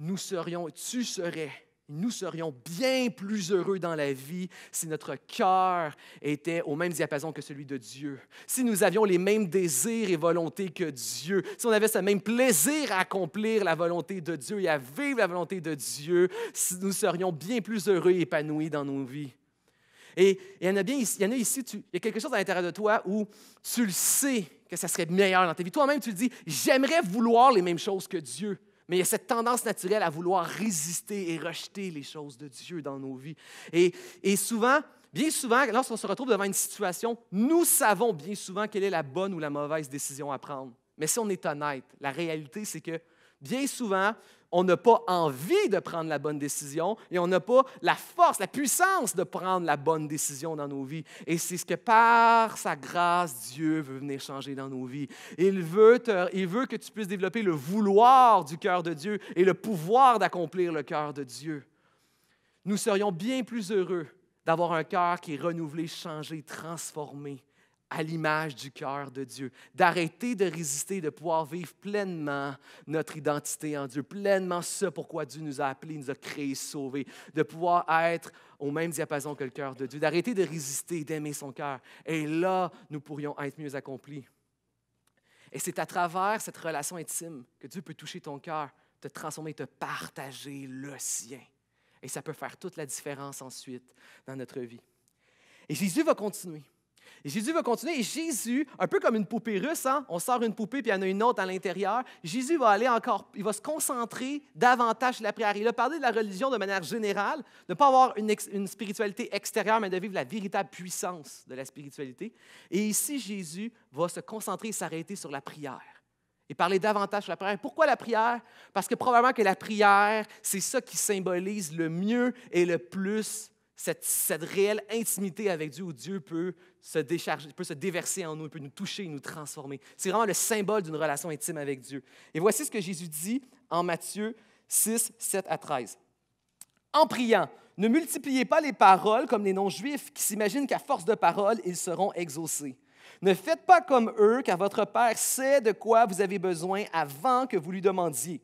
Nous serions, tu serais nous serions bien plus heureux dans la vie si notre cœur était au même diapason que celui de Dieu, si nous avions les mêmes désirs et volontés que Dieu, si on avait ce même plaisir à accomplir la volonté de Dieu et à vivre la volonté de Dieu, nous serions bien plus heureux et épanouis dans nos vies. Et il y en a bien ici, il y en a ici, il y a quelque chose à l'intérieur de toi où tu le sais que ça serait meilleur dans ta vie. Toi-même, tu le dis, j'aimerais vouloir les mêmes choses que Dieu. Mais il y a cette tendance naturelle à vouloir résister et rejeter les choses de Dieu dans nos vies. Et, et souvent, bien souvent, lorsqu'on se retrouve devant une situation, nous savons bien souvent quelle est la bonne ou la mauvaise décision à prendre. Mais si on est honnête, la réalité, c'est que bien souvent, on n'a pas envie de prendre la bonne décision et on n'a pas la force, la puissance de prendre la bonne décision dans nos vies. Et c'est ce que par sa grâce, Dieu veut venir changer dans nos vies. Il veut, il veut que tu puisses développer le vouloir du cœur de Dieu et le pouvoir d'accomplir le cœur de Dieu. Nous serions bien plus heureux d'avoir un cœur qui est renouvelé, changé, transformé à l'image du cœur de Dieu, d'arrêter de résister, de pouvoir vivre pleinement notre identité en Dieu, pleinement ce pourquoi Dieu nous a appelés, nous a créés, sauvés, de pouvoir être au même diapason que le cœur de Dieu, d'arrêter de résister, d'aimer son cœur. Et là, nous pourrions être mieux accomplis. Et c'est à travers cette relation intime que Dieu peut toucher ton cœur, te transformer, te partager le sien. Et ça peut faire toute la différence ensuite dans notre vie. Et Jésus va continuer. Jésus va continuer et Jésus, un peu comme une poupée russe, hein, on sort une poupée puis il y en a une autre à l'intérieur, Jésus va aller encore, il va se concentrer davantage sur la prière. Il a parlé de la religion de manière générale, de ne pas avoir une, spiritualité extérieure, mais de vivre la véritable puissance de la spiritualité. Et ici, Jésus va se concentrer et s'arrêter sur la prière et parler davantage sur la prière. Pourquoi la prière? Parce que probablement que la prière, c'est ça qui symbolise le mieux et le plus cette, réelle intimité avec Dieu où Dieu peut se décharger, peut se déverser en nous, peut nous toucher, nous transformer. C'est vraiment le symbole d'une relation intime avec Dieu. Et voici ce que Jésus dit en Matthieu 6, 7 à 13. En priant, ne multipliez pas les paroles comme les non-juifs qui s'imaginent qu'à force de paroles, ils seront exaucés. Ne faites pas comme eux, car votre Père sait de quoi vous avez besoin avant que vous lui demandiez.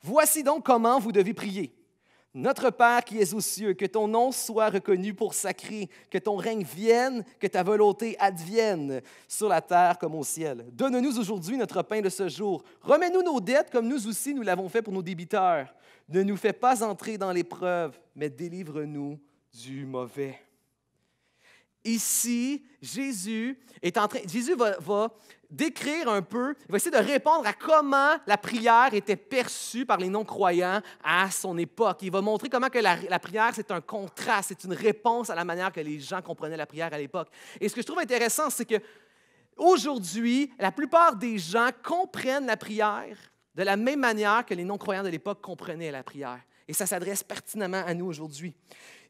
Voici donc comment vous devez prier. Notre Père qui es aux cieux, que ton nom soit reconnu pour sacré, que ton règne vienne, que ta volonté advienne sur la terre comme au ciel. Donne-nous aujourd'hui notre pain de ce jour. Remets-nous nos dettes comme nous aussi nous l'avons fait pour nos débiteurs. Ne nous fais pas entrer dans l'épreuve, mais délivre-nous du mauvais. Ici, Jésus est en train, Jésus va, décrire un peu, il va essayer de répondre à comment la prière était perçue par les non-croyants à son époque. Il va montrer comment que la, prière, c'est un contraste, c'est une réponse à la manière que les gens comprenaient la prière à l'époque. Et ce que je trouve intéressant, c'est que aujourd'hui, la plupart des gens comprennent la prière de la même manière que les non-croyants de l'époque comprenaient la prière. Et ça s'adresse pertinemment à nous aujourd'hui.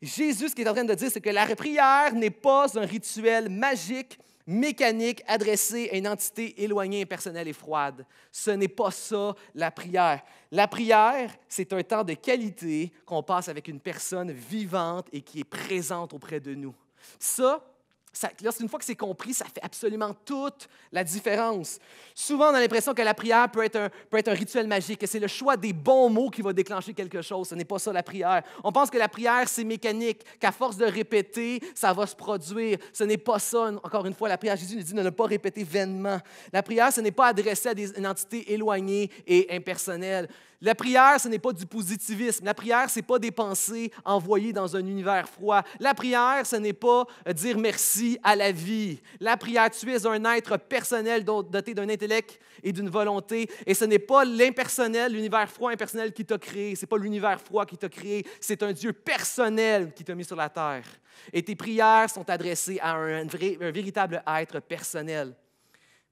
Jésus, ce qu'il est en train de dire, c'est que la prière n'est pas un rituel magique, mécanique, adressé à une entité éloignée, impersonnelle et froide. Ce n'est pas ça, la prière. La prière, c'est un temps de qualité qu'on passe avec une personne vivante et qui est présente auprès de nous. Ça, ça, une fois que c'est compris, ça fait absolument toute la différence. Souvent, on a l'impression que la prière peut être, un, rituel magique, que c'est le choix des bons mots qui va déclencher quelque chose. Ce n'est pas ça la prière. On pense que la prière, c'est mécanique, qu'à force de répéter, ça va se produire. Ce n'est pas ça. Encore une fois, la prière, Jésus nous dit de ne pas répéter vainement. La prière, ce n'est pas adressée à des, entités éloignées et impersonnelles. La prière, ce n'est pas du positivisme. La prière, ce n'est pas des pensées envoyées dans un univers froid. La prière, ce n'est pas euh, dire merci à la vie. La prière, tu es un être personnel doté d'un intellect et d'une volonté. Et ce n'est pas l'impersonnel, l'univers froid impersonnel qui t'a créé. Ce n'est pas l'univers froid qui t'a créé. C'est un Dieu personnel qui t'a mis sur la terre. Et tes prières sont adressées à un, un véritable être personnel.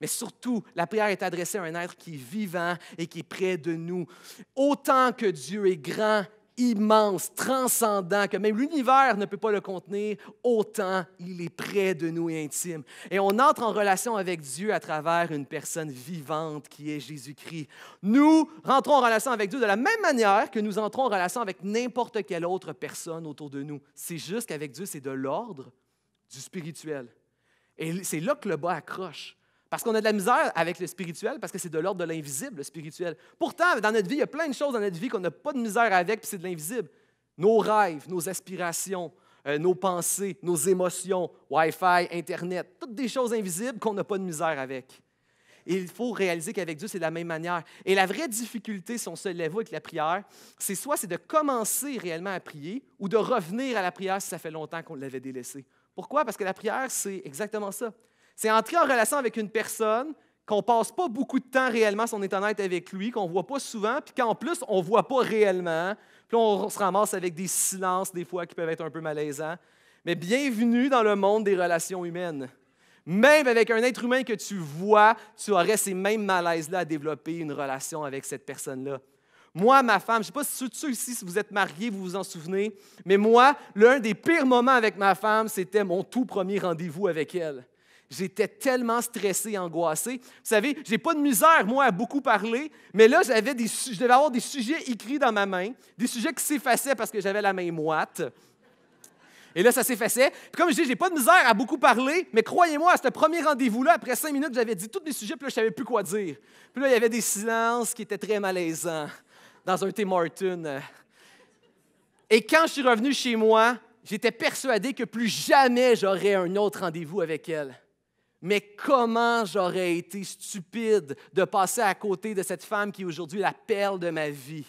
Mais surtout, la prière est adressée à un être qui est vivant et qui est près de nous. Autant que Dieu est grand, immense, transcendant, que même l'univers ne peut pas le contenir, autant il est près de nous et intime. Et on entre en relation avec Dieu à travers une personne vivante qui est Jésus-Christ. Nous rentrons en relation avec Dieu de la même manière que nous entrons en relation avec n'importe quelle autre personne autour de nous. C'est juste qu'avec Dieu, c'est de l'ordre du spirituel. Et c'est là que le bas accroche. Parce qu'on a de la misère avec le spirituel, parce que c'est de l'ordre de l'invisible, le spirituel. Pourtant, dans notre vie, il y a plein de choses dans notre vie qu'on n'a pas de misère avec, puis c'est de l'invisible. Nos rêves, nos aspirations, euh, nos pensées, nos émotions, Wi-Fi, Internet, toutes des choses invisibles qu'on n'a pas de misère avec. il faut réaliser qu'avec Dieu, c'est de la même manière. Et la vraie difficulté, si on se lève avec la prière, c'est soit c'est de commencer réellement à prier ou de revenir à la prière si ça fait longtemps qu'on l'avait délaissée. Pourquoi? Parce que la prière, c'est exactement ça. C'est entrer en relation avec une personne qu'on passe pas beaucoup de temps réellement, si on est honnête avec lui, qu'on voit pas souvent, puis qu'en plus, on voit pas réellement. Puis on se ramasse avec des silences, des fois, qui peuvent être un peu malaisants. Mais bienvenue dans le monde des relations humaines. Même avec un être humain que tu vois, tu aurais ces mêmes malaises-là à développer une relation avec cette personne-là. Moi, ma femme, je ne sais pas si si vous êtes mariés, vous vous en souvenez, mais moi, l'un des pires moments avec ma femme, c'était mon tout premier rendez-vous avec elle. J'étais tellement stressé, angoissé. Vous savez, n'ai pas de misère, moi, à beaucoup parler, mais là, j'avais des, je devais avoir des sujets écrits dans ma main, des sujets qui s'effaçaient parce que j'avais la main moite. Et là, ça s'effaçait. comme je dis, j'ai pas de misère à beaucoup parler, mais croyez-moi, à ce premier rendez-vous-là, après cinq minutes, j'avais dit tous mes sujets, puis là, je savais plus quoi dire. Puis là, il y avait des silences qui étaient très malaisants dans un Tim Martin. Et quand je suis revenu chez moi, j'étais persuadé que plus jamais j'aurais un autre rendez-vous avec elle. Mais comment j'aurais été stupide de passer à côté de cette femme qui est aujourd'hui la perle de ma vie.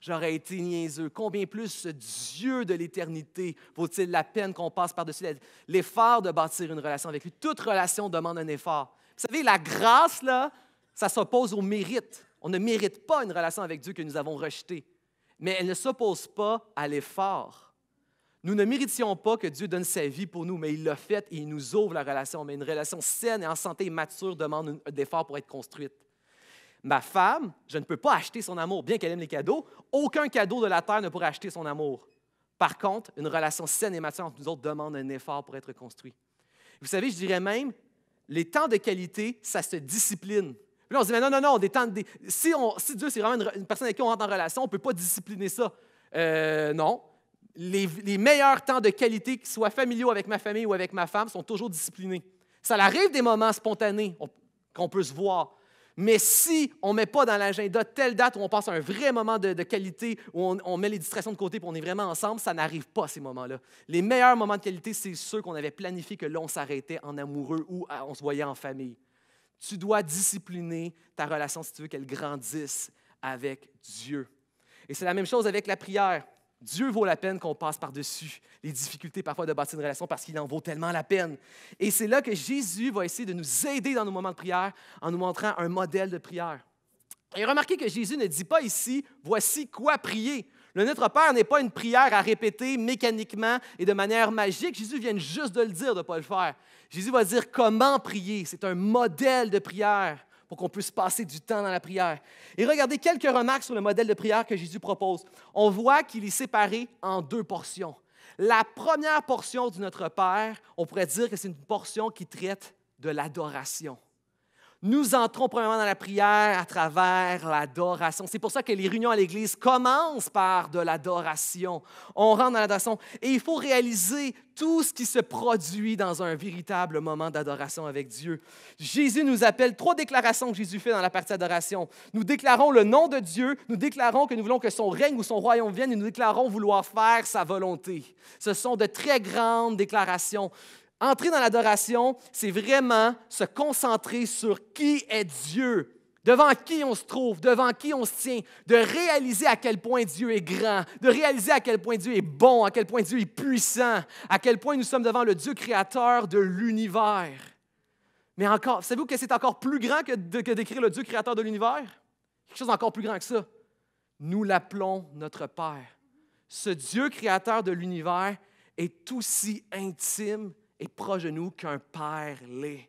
J'aurais été niaiseux. Combien plus ce Dieu de l'éternité vaut-il la peine qu'on passe par-dessus l'effort de bâtir une relation avec lui? Toute relation demande un effort. Vous savez, la grâce, là, ça s'oppose au mérite. On ne mérite pas une relation avec Dieu que nous avons rejetée, mais elle ne s'oppose pas à l'effort. Nous ne méritions pas que Dieu donne sa vie pour nous, mais il l'a fait et il nous ouvre la relation. Mais une relation saine et en santé et mature demande effort pour être construite. Ma femme, je ne peux pas acheter son amour, bien qu'elle aime les cadeaux. Aucun cadeau de la terre ne pourrait acheter son amour. Par contre, une relation saine et mature entre nous autres demande un effort pour être construit. Vous savez, je dirais même, les temps de qualité, ça se discipline. là, on se dit, non, non, non, des temps, Si, Dieu, c'est vraiment une, personne avec qui on rentre en relation, on ne peut pas discipliner ça. Euh, non les, meilleurs temps de qualité, qu'ils soient familiaux avec ma famille ou avec ma femme, sont toujours disciplinés. Ça arrive des moments spontanés qu'on peut se voir. Mais si on ne met pas dans l'agenda telle date où on passe un vrai moment de, qualité, où on, met les distractions de côté pour on est vraiment ensemble, ça n'arrive pas ces moments-là. Les meilleurs moments de qualité, c'est ceux qu'on avait planifiés que l'on s'arrêtait en amoureux ou on se voyait en famille. Tu dois discipliner ta relation si tu veux qu'elle grandisse avec Dieu. Et c'est la même chose avec la prière. Dieu vaut la peine qu'on passe par-dessus les difficultés parfois de bâtir une relation parce qu'il en vaut tellement la peine. Et c'est là que Jésus va essayer de nous aider dans nos moments de prière en nous montrant un modèle de prière. Et remarquez que Jésus ne dit pas ici, voici quoi prier. Le Notre Père n'est pas une prière à répéter mécaniquement et de manière magique. Jésus vient juste de le dire, de ne pas le faire. Jésus va dire comment prier. C'est un modèle de prière pour qu'on puisse passer du temps dans la prière. Et regardez quelques remarques sur le modèle de prière que Jésus propose. On voit qu'il est séparé en deux portions. La première portion de Notre Père, on pourrait dire que c'est une portion qui traite de l'adoration nous entrons premièrement dans la prière à travers l'adoration. C'est pour ça que les réunions à l'Église commencent par de l'adoration. On rentre dans l'adoration et il faut réaliser tout ce qui se produit dans un véritable moment d'adoration avec Dieu. Jésus nous appelle trois déclarations que Jésus fait dans la partie d'adoration. Nous déclarons le nom de Dieu, nous déclarons que nous voulons que son règne ou son royaume vienne et nous déclarons vouloir faire sa volonté. Ce sont de très grandes déclarations. Entrer dans l'adoration, c'est vraiment se concentrer sur qui est Dieu, devant qui on se trouve, devant qui on se tient, de réaliser à quel point Dieu est grand, de réaliser à quel point Dieu est bon, à quel point Dieu est puissant, à quel point nous sommes devant le Dieu créateur de l'univers. Mais encore, savez-vous que c'est encore plus grand que, d'écrire le Dieu créateur de l'univers? Quelque chose d'encore plus grand que ça. Nous l'appelons notre Père. Ce Dieu créateur de l'univers est aussi intime « Et proche de nous qu'un père l'est.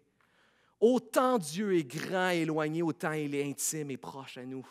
Autant Dieu est grand et éloigné, autant il est intime et proche à nous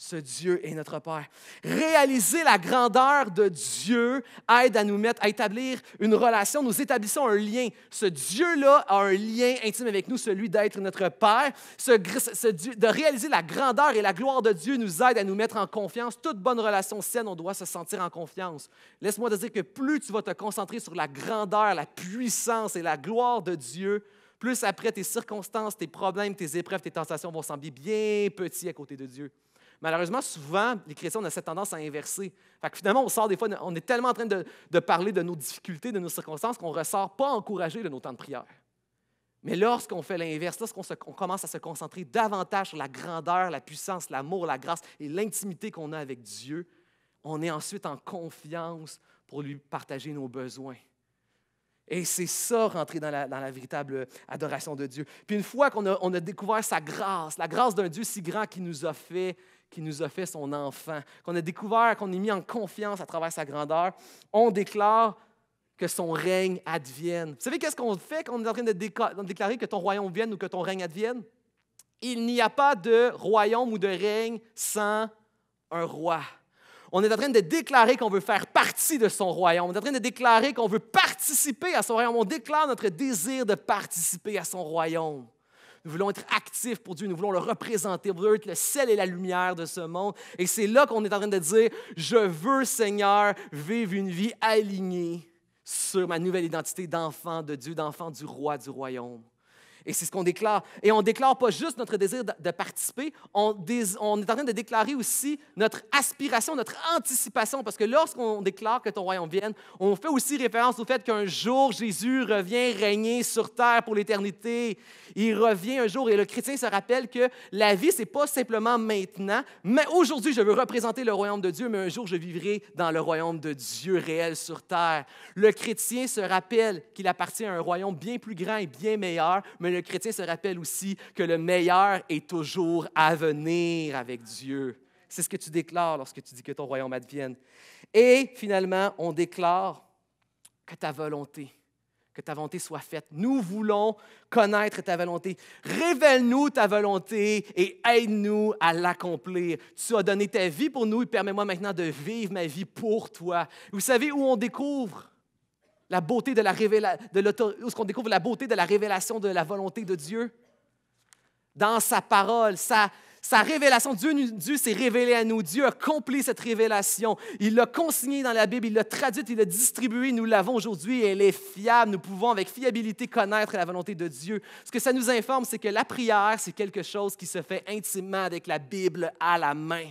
ce Dieu est notre Père. Réaliser la grandeur de Dieu aide à nous mettre, à établir une relation. Nous établissons un lien. Ce Dieu-là a un lien intime avec nous, celui d'être notre Père. Ce, de réaliser la grandeur et la gloire de Dieu nous aide à nous mettre en confiance. Toute bonne relation saine, on doit se sentir en confiance. Laisse-moi te dire que plus tu vas te concentrer sur la grandeur, la puissance et la gloire de Dieu, plus après tes circonstances, tes problèmes, tes épreuves, tes tentations vont sembler bien petits à côté de Dieu. Malheureusement, souvent, les chrétiens, on a cette tendance à inverser. finalement, on sort des fois, on est tellement en train de, parler de nos difficultés, de nos circonstances, qu'on ne ressort pas encouragé de nos temps de prière. Mais lorsqu'on fait l'inverse, lorsqu'on commence à se concentrer davantage sur la grandeur, la puissance, l'amour, la grâce et l'intimité qu'on a avec Dieu, on est ensuite en confiance pour lui partager nos besoins. Et c'est ça, rentrer dans la, véritable adoration de Dieu. Puis une fois qu'on a découvert sa grâce, la grâce d'un Dieu si grand qui nous a fait qui nous a fait son enfant, qu'on a découvert, qu'on est mis en confiance à travers sa grandeur, on déclare que son règne advienne. Vous savez qu'est-ce qu'on fait quand on est en train de déclarer que ton royaume vienne ou que ton règne advienne? Il n'y a pas de royaume ou de règne sans un roi. On est en train de déclarer qu'on veut faire partie de son royaume. On est en train de déclarer qu'on veut participer à son royaume. On déclare notre désir de participer à son royaume. Nous voulons être actifs pour Dieu. Nous voulons le représenter. Nous voulons être le sel et la lumière de ce monde. Et c'est là qu'on est en train de dire, je veux, Seigneur, vivre une vie alignée sur ma nouvelle identité d'enfant de Dieu, d'enfant du roi du royaume. Et c'est ce qu'on déclare. Et on déclare pas juste notre désir de, participer, on, on est en train de déclarer aussi notre aspiration, notre anticipation, parce que lorsqu'on déclare que ton royaume vienne, on fait aussi référence au fait qu'un jour Jésus revient régner sur terre pour l'éternité. Il revient un jour et le chrétien se rappelle que la vie, c'est pas simplement maintenant, mais aujourd'hui, je veux représenter le royaume de Dieu, mais un jour, je vivrai dans le royaume de Dieu réel sur terre. Le chrétien se rappelle qu'il appartient à un royaume bien plus grand et bien meilleur, mais le le chrétien se rappelle aussi que le meilleur est toujours à venir avec Dieu. C'est ce que tu déclares lorsque tu dis que ton royaume advienne. Et finalement, on déclare que ta volonté, que ta volonté soit faite. Nous voulons connaître ta volonté. Révèle-nous ta volonté et aide-nous à l'accomplir. Tu as donné ta vie pour nous et permets-moi maintenant de vivre ma vie pour toi. Vous savez où on découvre la beauté de la révélation, qu'on découvre la beauté de la révélation de la volonté de Dieu dans sa parole, sa, révélation. Dieu, Dieu s'est révélé à nous. Dieu a accompli cette révélation. Il l'a consignée dans la Bible, il l'a traduite, il l'a distribuée. Nous l'avons aujourd'hui et elle est fiable. Nous pouvons avec fiabilité connaître la volonté de Dieu. Ce que ça nous informe, c'est que la prière, c'est quelque chose qui se fait intimement avec la Bible à la main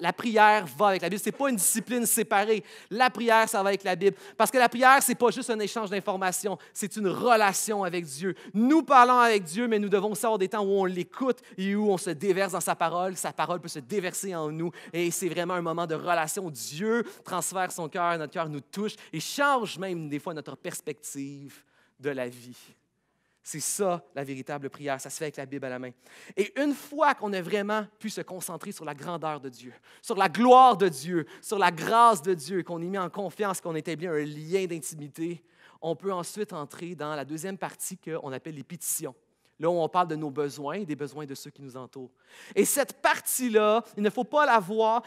la prière va avec la Bible. Ce n'est pas une discipline séparée. La prière, ça va avec la Bible. Parce que la prière, n'est pas juste un échange d'informations, c'est une relation avec Dieu. Nous parlons avec Dieu, mais nous devons savoir des temps où on l'écoute et où on se déverse dans sa parole. Sa parole peut se déverser en nous. Et c'est vraiment un moment de relation. Où Dieu transfère son cœur, notre cœur nous touche et change même des fois notre perspective de la vie. C'est ça la véritable prière. Ça se fait avec la Bible à la main. Et une fois qu'on a vraiment pu se concentrer sur la grandeur de Dieu, sur la gloire de Dieu, sur la grâce de Dieu, qu'on y met en confiance, qu'on établit un lien d'intimité, on peut ensuite entrer dans la deuxième partie qu'on appelle les pétitions. Là où on parle de nos besoins et des besoins de ceux qui nous entourent. Et cette partie-là, il ne faut pas la voir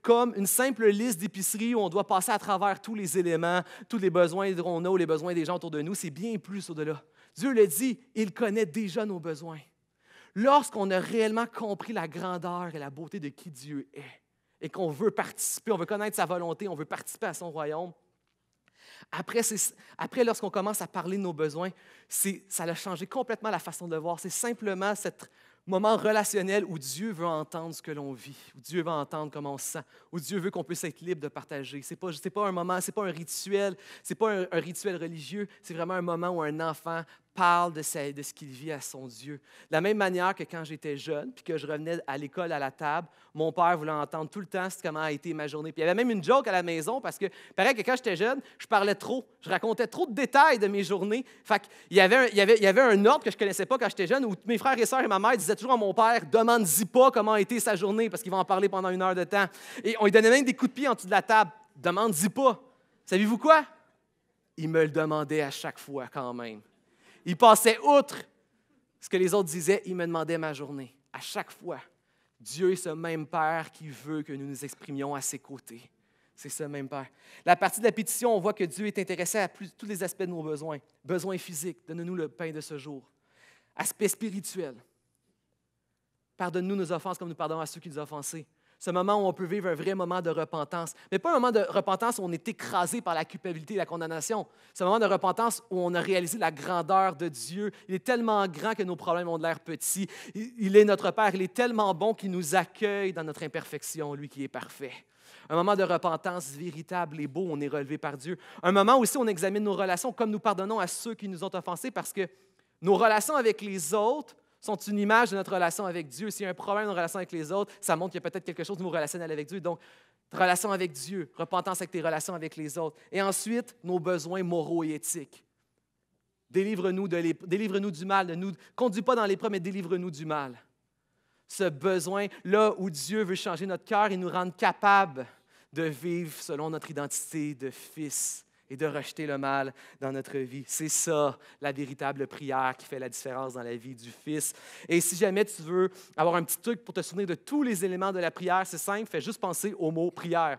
comme une simple liste d'épicerie où on doit passer à travers tous les éléments, tous les besoins qu'on a ou les besoins des gens autour de nous. C'est bien plus au-delà. Dieu le dit, il connaît déjà nos besoins. Lorsqu'on a réellement compris la grandeur et la beauté de qui Dieu est, et qu'on veut participer, on veut connaître sa volonté, on veut participer à son royaume, après, après lorsqu'on commence à parler de nos besoins, ça a changé complètement la façon de voir. C'est simplement ce moment relationnel où Dieu veut entendre ce que l'on vit, où Dieu veut entendre comment on se sent, où Dieu veut qu'on puisse être libre de partager. Ce n'est pas, pas, un moment, ce n'est pas un rituel, ce n'est pas un rituel religieux, c'est vraiment un moment où un enfant parle de, ce, qu'il vit à son Dieu. De la même manière que quand j'étais jeune, puis que je revenais à l'école à la table, mon père voulait entendre tout le temps comment a été ma journée. il y avait même une joke à la maison parce que, paraît que quand j'étais jeune, je parlais trop, je racontais trop de détails de mes journées. Fait il y, avait un, il, il y avait un ordre que je ne connaissais pas quand j'étais jeune où mes frères et sœurs et ma mère disaient toujours à mon père Demande-y pas comment a été sa journée parce qu'il va en parler pendant une heure de temps. Et on lui donnait même des coups de pied en dessous de la table Demande-y pas. Savez-vous quoi Il me le demandait à chaque fois quand même. Il passait outre ce que les autres disaient. Il me demandait ma journée. À chaque fois, Dieu est ce même Père qui veut que nous nous exprimions à ses côtés. C'est ce même Père. La partie de la pétition, on voit que Dieu est intéressé à tous les aspects de nos besoins. Besoins physiques, donne-nous le pain de ce jour. Aspect spirituel, pardonne-nous nos offenses comme nous pardonnons à ceux qui nous ont offensés ce moment où on peut vivre un vrai moment de repentance. Mais pas un moment de repentance où on est écrasé par la culpabilité et la condamnation. C'est un moment de repentance où on a réalisé la grandeur de Dieu. Il est tellement grand que nos problèmes ont l'air petits. Il est notre Père. Il est tellement bon qu'il nous accueille dans notre imperfection, lui qui est parfait. Un moment de repentance véritable et beau, on est relevé par Dieu. Un moment aussi on examine nos relations comme nous pardonnons à ceux qui nous ont offensés parce que nos relations avec les autres sont une image de notre relation avec Dieu. S'il y a un problème dans notre relation avec les autres, ça montre qu'il y a peut-être quelque chose de nous relationnel avec Dieu. Donc, relation avec Dieu, repentance avec tes relations avec les autres. Et ensuite, nos besoins moraux et éthiques. Délivre-nous, délivre du mal, ne nous conduis pas dans l'épreuve, mais délivre-nous du mal. Ce besoin, là où Dieu veut changer notre cœur et nous rendre capables de vivre selon notre identité de fils et de rejeter le mal dans notre vie. C'est ça, la véritable prière qui fait la différence dans la vie du Fils. Et si jamais tu veux avoir un petit truc pour te souvenir de tous les éléments de la prière, c'est simple, fais juste penser au mot prière.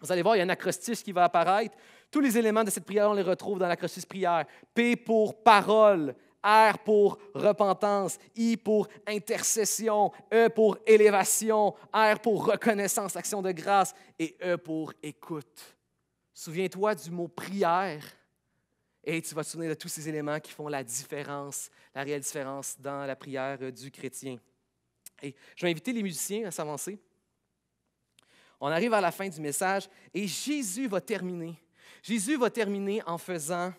Vous allez voir, il y a un acrostiche qui va apparaître. Tous les éléments de cette prière, on les retrouve dans l'acrostiche prière. P pour parole, R pour repentance, I pour intercession, E pour élévation, R pour reconnaissance, action de grâce et E pour écoute. Souviens-toi du mot prière et tu vas te souvenir de tous ces éléments qui font la différence, la réelle différence dans la prière du chrétien. Et je vais inviter les musiciens à s'avancer. On arrive à la fin du message et Jésus va terminer. Jésus va terminer en faisant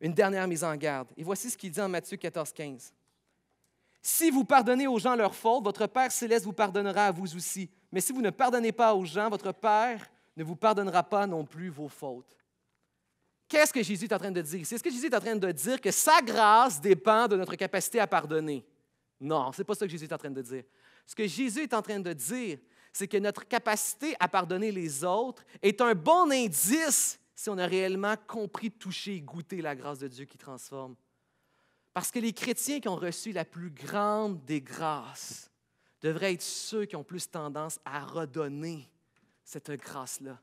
une dernière mise en garde. Et voici ce qu'il dit en Matthieu 14, 15. Si vous pardonnez aux gens leurs fautes, votre Père céleste vous pardonnera à vous aussi. Mais si vous ne pardonnez pas aux gens, votre Père ne vous pardonnera pas non plus vos fautes. Qu'est-ce que Jésus est en train de dire ici? Est-ce que Jésus est en train de dire que sa grâce dépend de notre capacité à pardonner? Non, ce n'est pas ça que Jésus est en train de dire. Ce que Jésus est en train de dire, c'est que notre capacité à pardonner les autres est un bon indice si on a réellement compris, touché, goûté la grâce de Dieu qui transforme. Parce que les chrétiens qui ont reçu la plus grande des grâces devraient être ceux qui ont plus tendance à redonner cette grâce-là.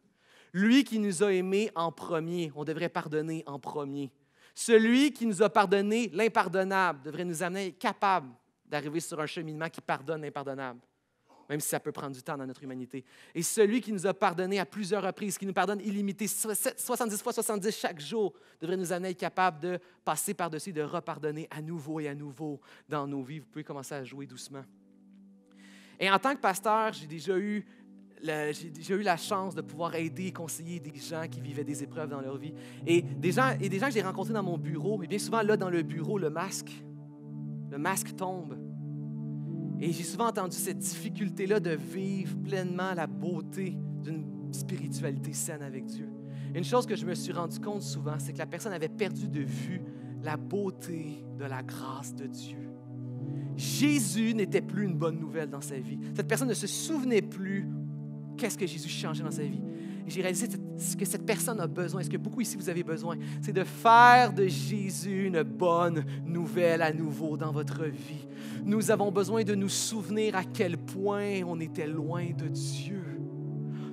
Lui qui nous a aimés en premier, on devrait pardonner en premier. Celui qui nous a pardonné l'impardonnable devrait nous amener capable d'arriver sur un cheminement qui pardonne l'impardonnable, même si ça peut prendre du temps dans notre humanité. Et celui qui nous a pardonné à plusieurs reprises, qui nous pardonne illimité, 70 fois 70 chaque jour, devrait nous amener capable de passer par-dessus, de repardonner à nouveau et à nouveau dans nos vies. Vous pouvez commencer à jouer doucement. Et en tant que pasteur, j'ai déjà eu j'ai eu la chance de pouvoir aider et conseiller des gens qui vivaient des épreuves dans leur vie. Et des gens, et des gens que j'ai rencontrés dans mon bureau, et bien souvent là dans le bureau, le masque, le masque tombe. Et j'ai souvent entendu cette difficulté-là de vivre pleinement la beauté d'une spiritualité saine avec Dieu. Une chose que je me suis rendu compte souvent, c'est que la personne avait perdu de vue la beauté de la grâce de Dieu. Jésus n'était plus une bonne nouvelle dans sa vie. Cette personne ne se souvenait plus Qu'est-ce que Jésus changeait dans sa vie? J'ai réalisé ce que cette personne a besoin, ce que beaucoup ici vous avez besoin, c'est de faire de Jésus une bonne nouvelle à nouveau dans votre vie. Nous avons besoin de nous souvenir à quel point on était loin de Dieu.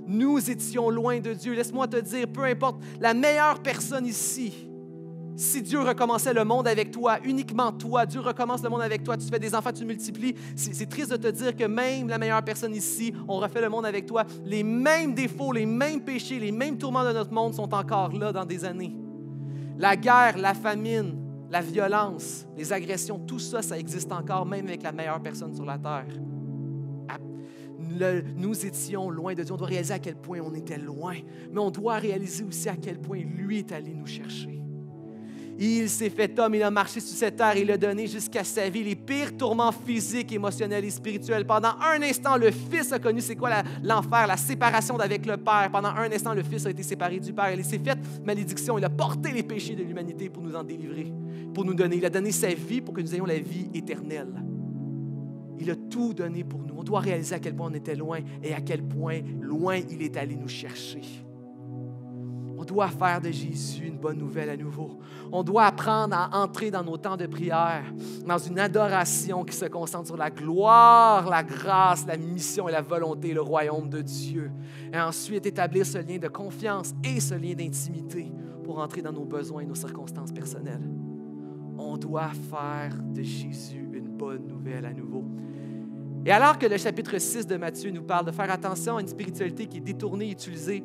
Nous étions loin de Dieu. Laisse-moi te dire, peu importe, la meilleure personne ici, si Dieu recommençait le monde avec toi, uniquement toi, Dieu recommence le monde avec toi, tu fais des enfants, tu multiplies. C'est triste de te dire que même la meilleure personne ici, on refait le monde avec toi. Les mêmes défauts, les mêmes péchés, les mêmes tourments de notre monde sont encore là dans des années. La guerre, la famine, la violence, les agressions, tout ça, ça existe encore même avec la meilleure personne sur la terre. Ah, nous étions loin de Dieu. On doit réaliser à quel point on était loin, mais on doit réaliser aussi à quel point lui est allé nous chercher. Il s'est fait homme, il a marché sur cette terre, il a donné jusqu'à sa vie les pires tourments physiques, émotionnels et spirituels. Pendant un instant, le Fils a connu c'est quoi l'enfer, la, séparation d'avec le Père. Pendant un instant, le Fils a été séparé du Père. Il s'est fait malédiction, il a porté les péchés de l'humanité pour nous en délivrer, pour nous donner. Il a donné sa vie pour que nous ayons la vie éternelle. Il a tout donné pour nous. On doit réaliser à quel point on était loin et à quel point loin il est allé nous chercher. On doit faire de Jésus une bonne nouvelle à nouveau. On doit apprendre à entrer dans nos temps de prière, dans une adoration qui se concentre sur la gloire, la grâce, la mission et la volonté, le royaume de Dieu. Et ensuite établir ce lien de confiance et ce lien d'intimité pour entrer dans nos besoins et nos circonstances personnelles. On doit faire de Jésus une bonne nouvelle à nouveau. Et alors que le chapitre 6 de Matthieu nous parle de faire attention à une spiritualité qui est détournée et utilisée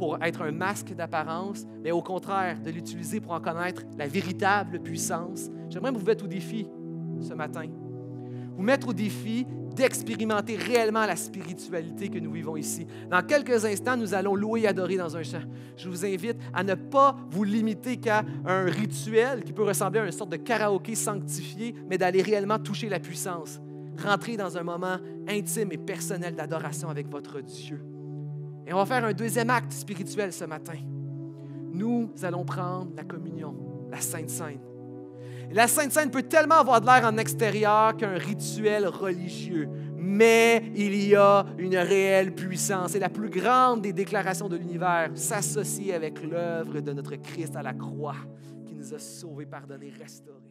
pour être un masque d'apparence, mais au contraire, de l'utiliser pour en connaître la véritable puissance. J'aimerais vous mettre au défi ce matin. Vous mettre au défi d'expérimenter réellement la spiritualité que nous vivons ici. Dans quelques instants, nous allons louer et adorer dans un chant. Je vous invite à ne pas vous limiter qu'à un rituel qui peut ressembler à une sorte de karaoké sanctifié, mais d'aller réellement toucher la puissance. Rentrer dans un moment intime et personnel d'adoration avec votre Dieu. Et on va faire un deuxième acte spirituel ce matin. Nous allons prendre la communion, la Sainte Sainte. La Sainte Sainte peut tellement avoir de l'air en extérieur qu'un rituel religieux, mais il y a une réelle puissance. C'est la plus grande des déclarations de l'univers, s'associe avec l'œuvre de notre Christ à la croix, qui nous a sauvés, pardonnés, restaurés.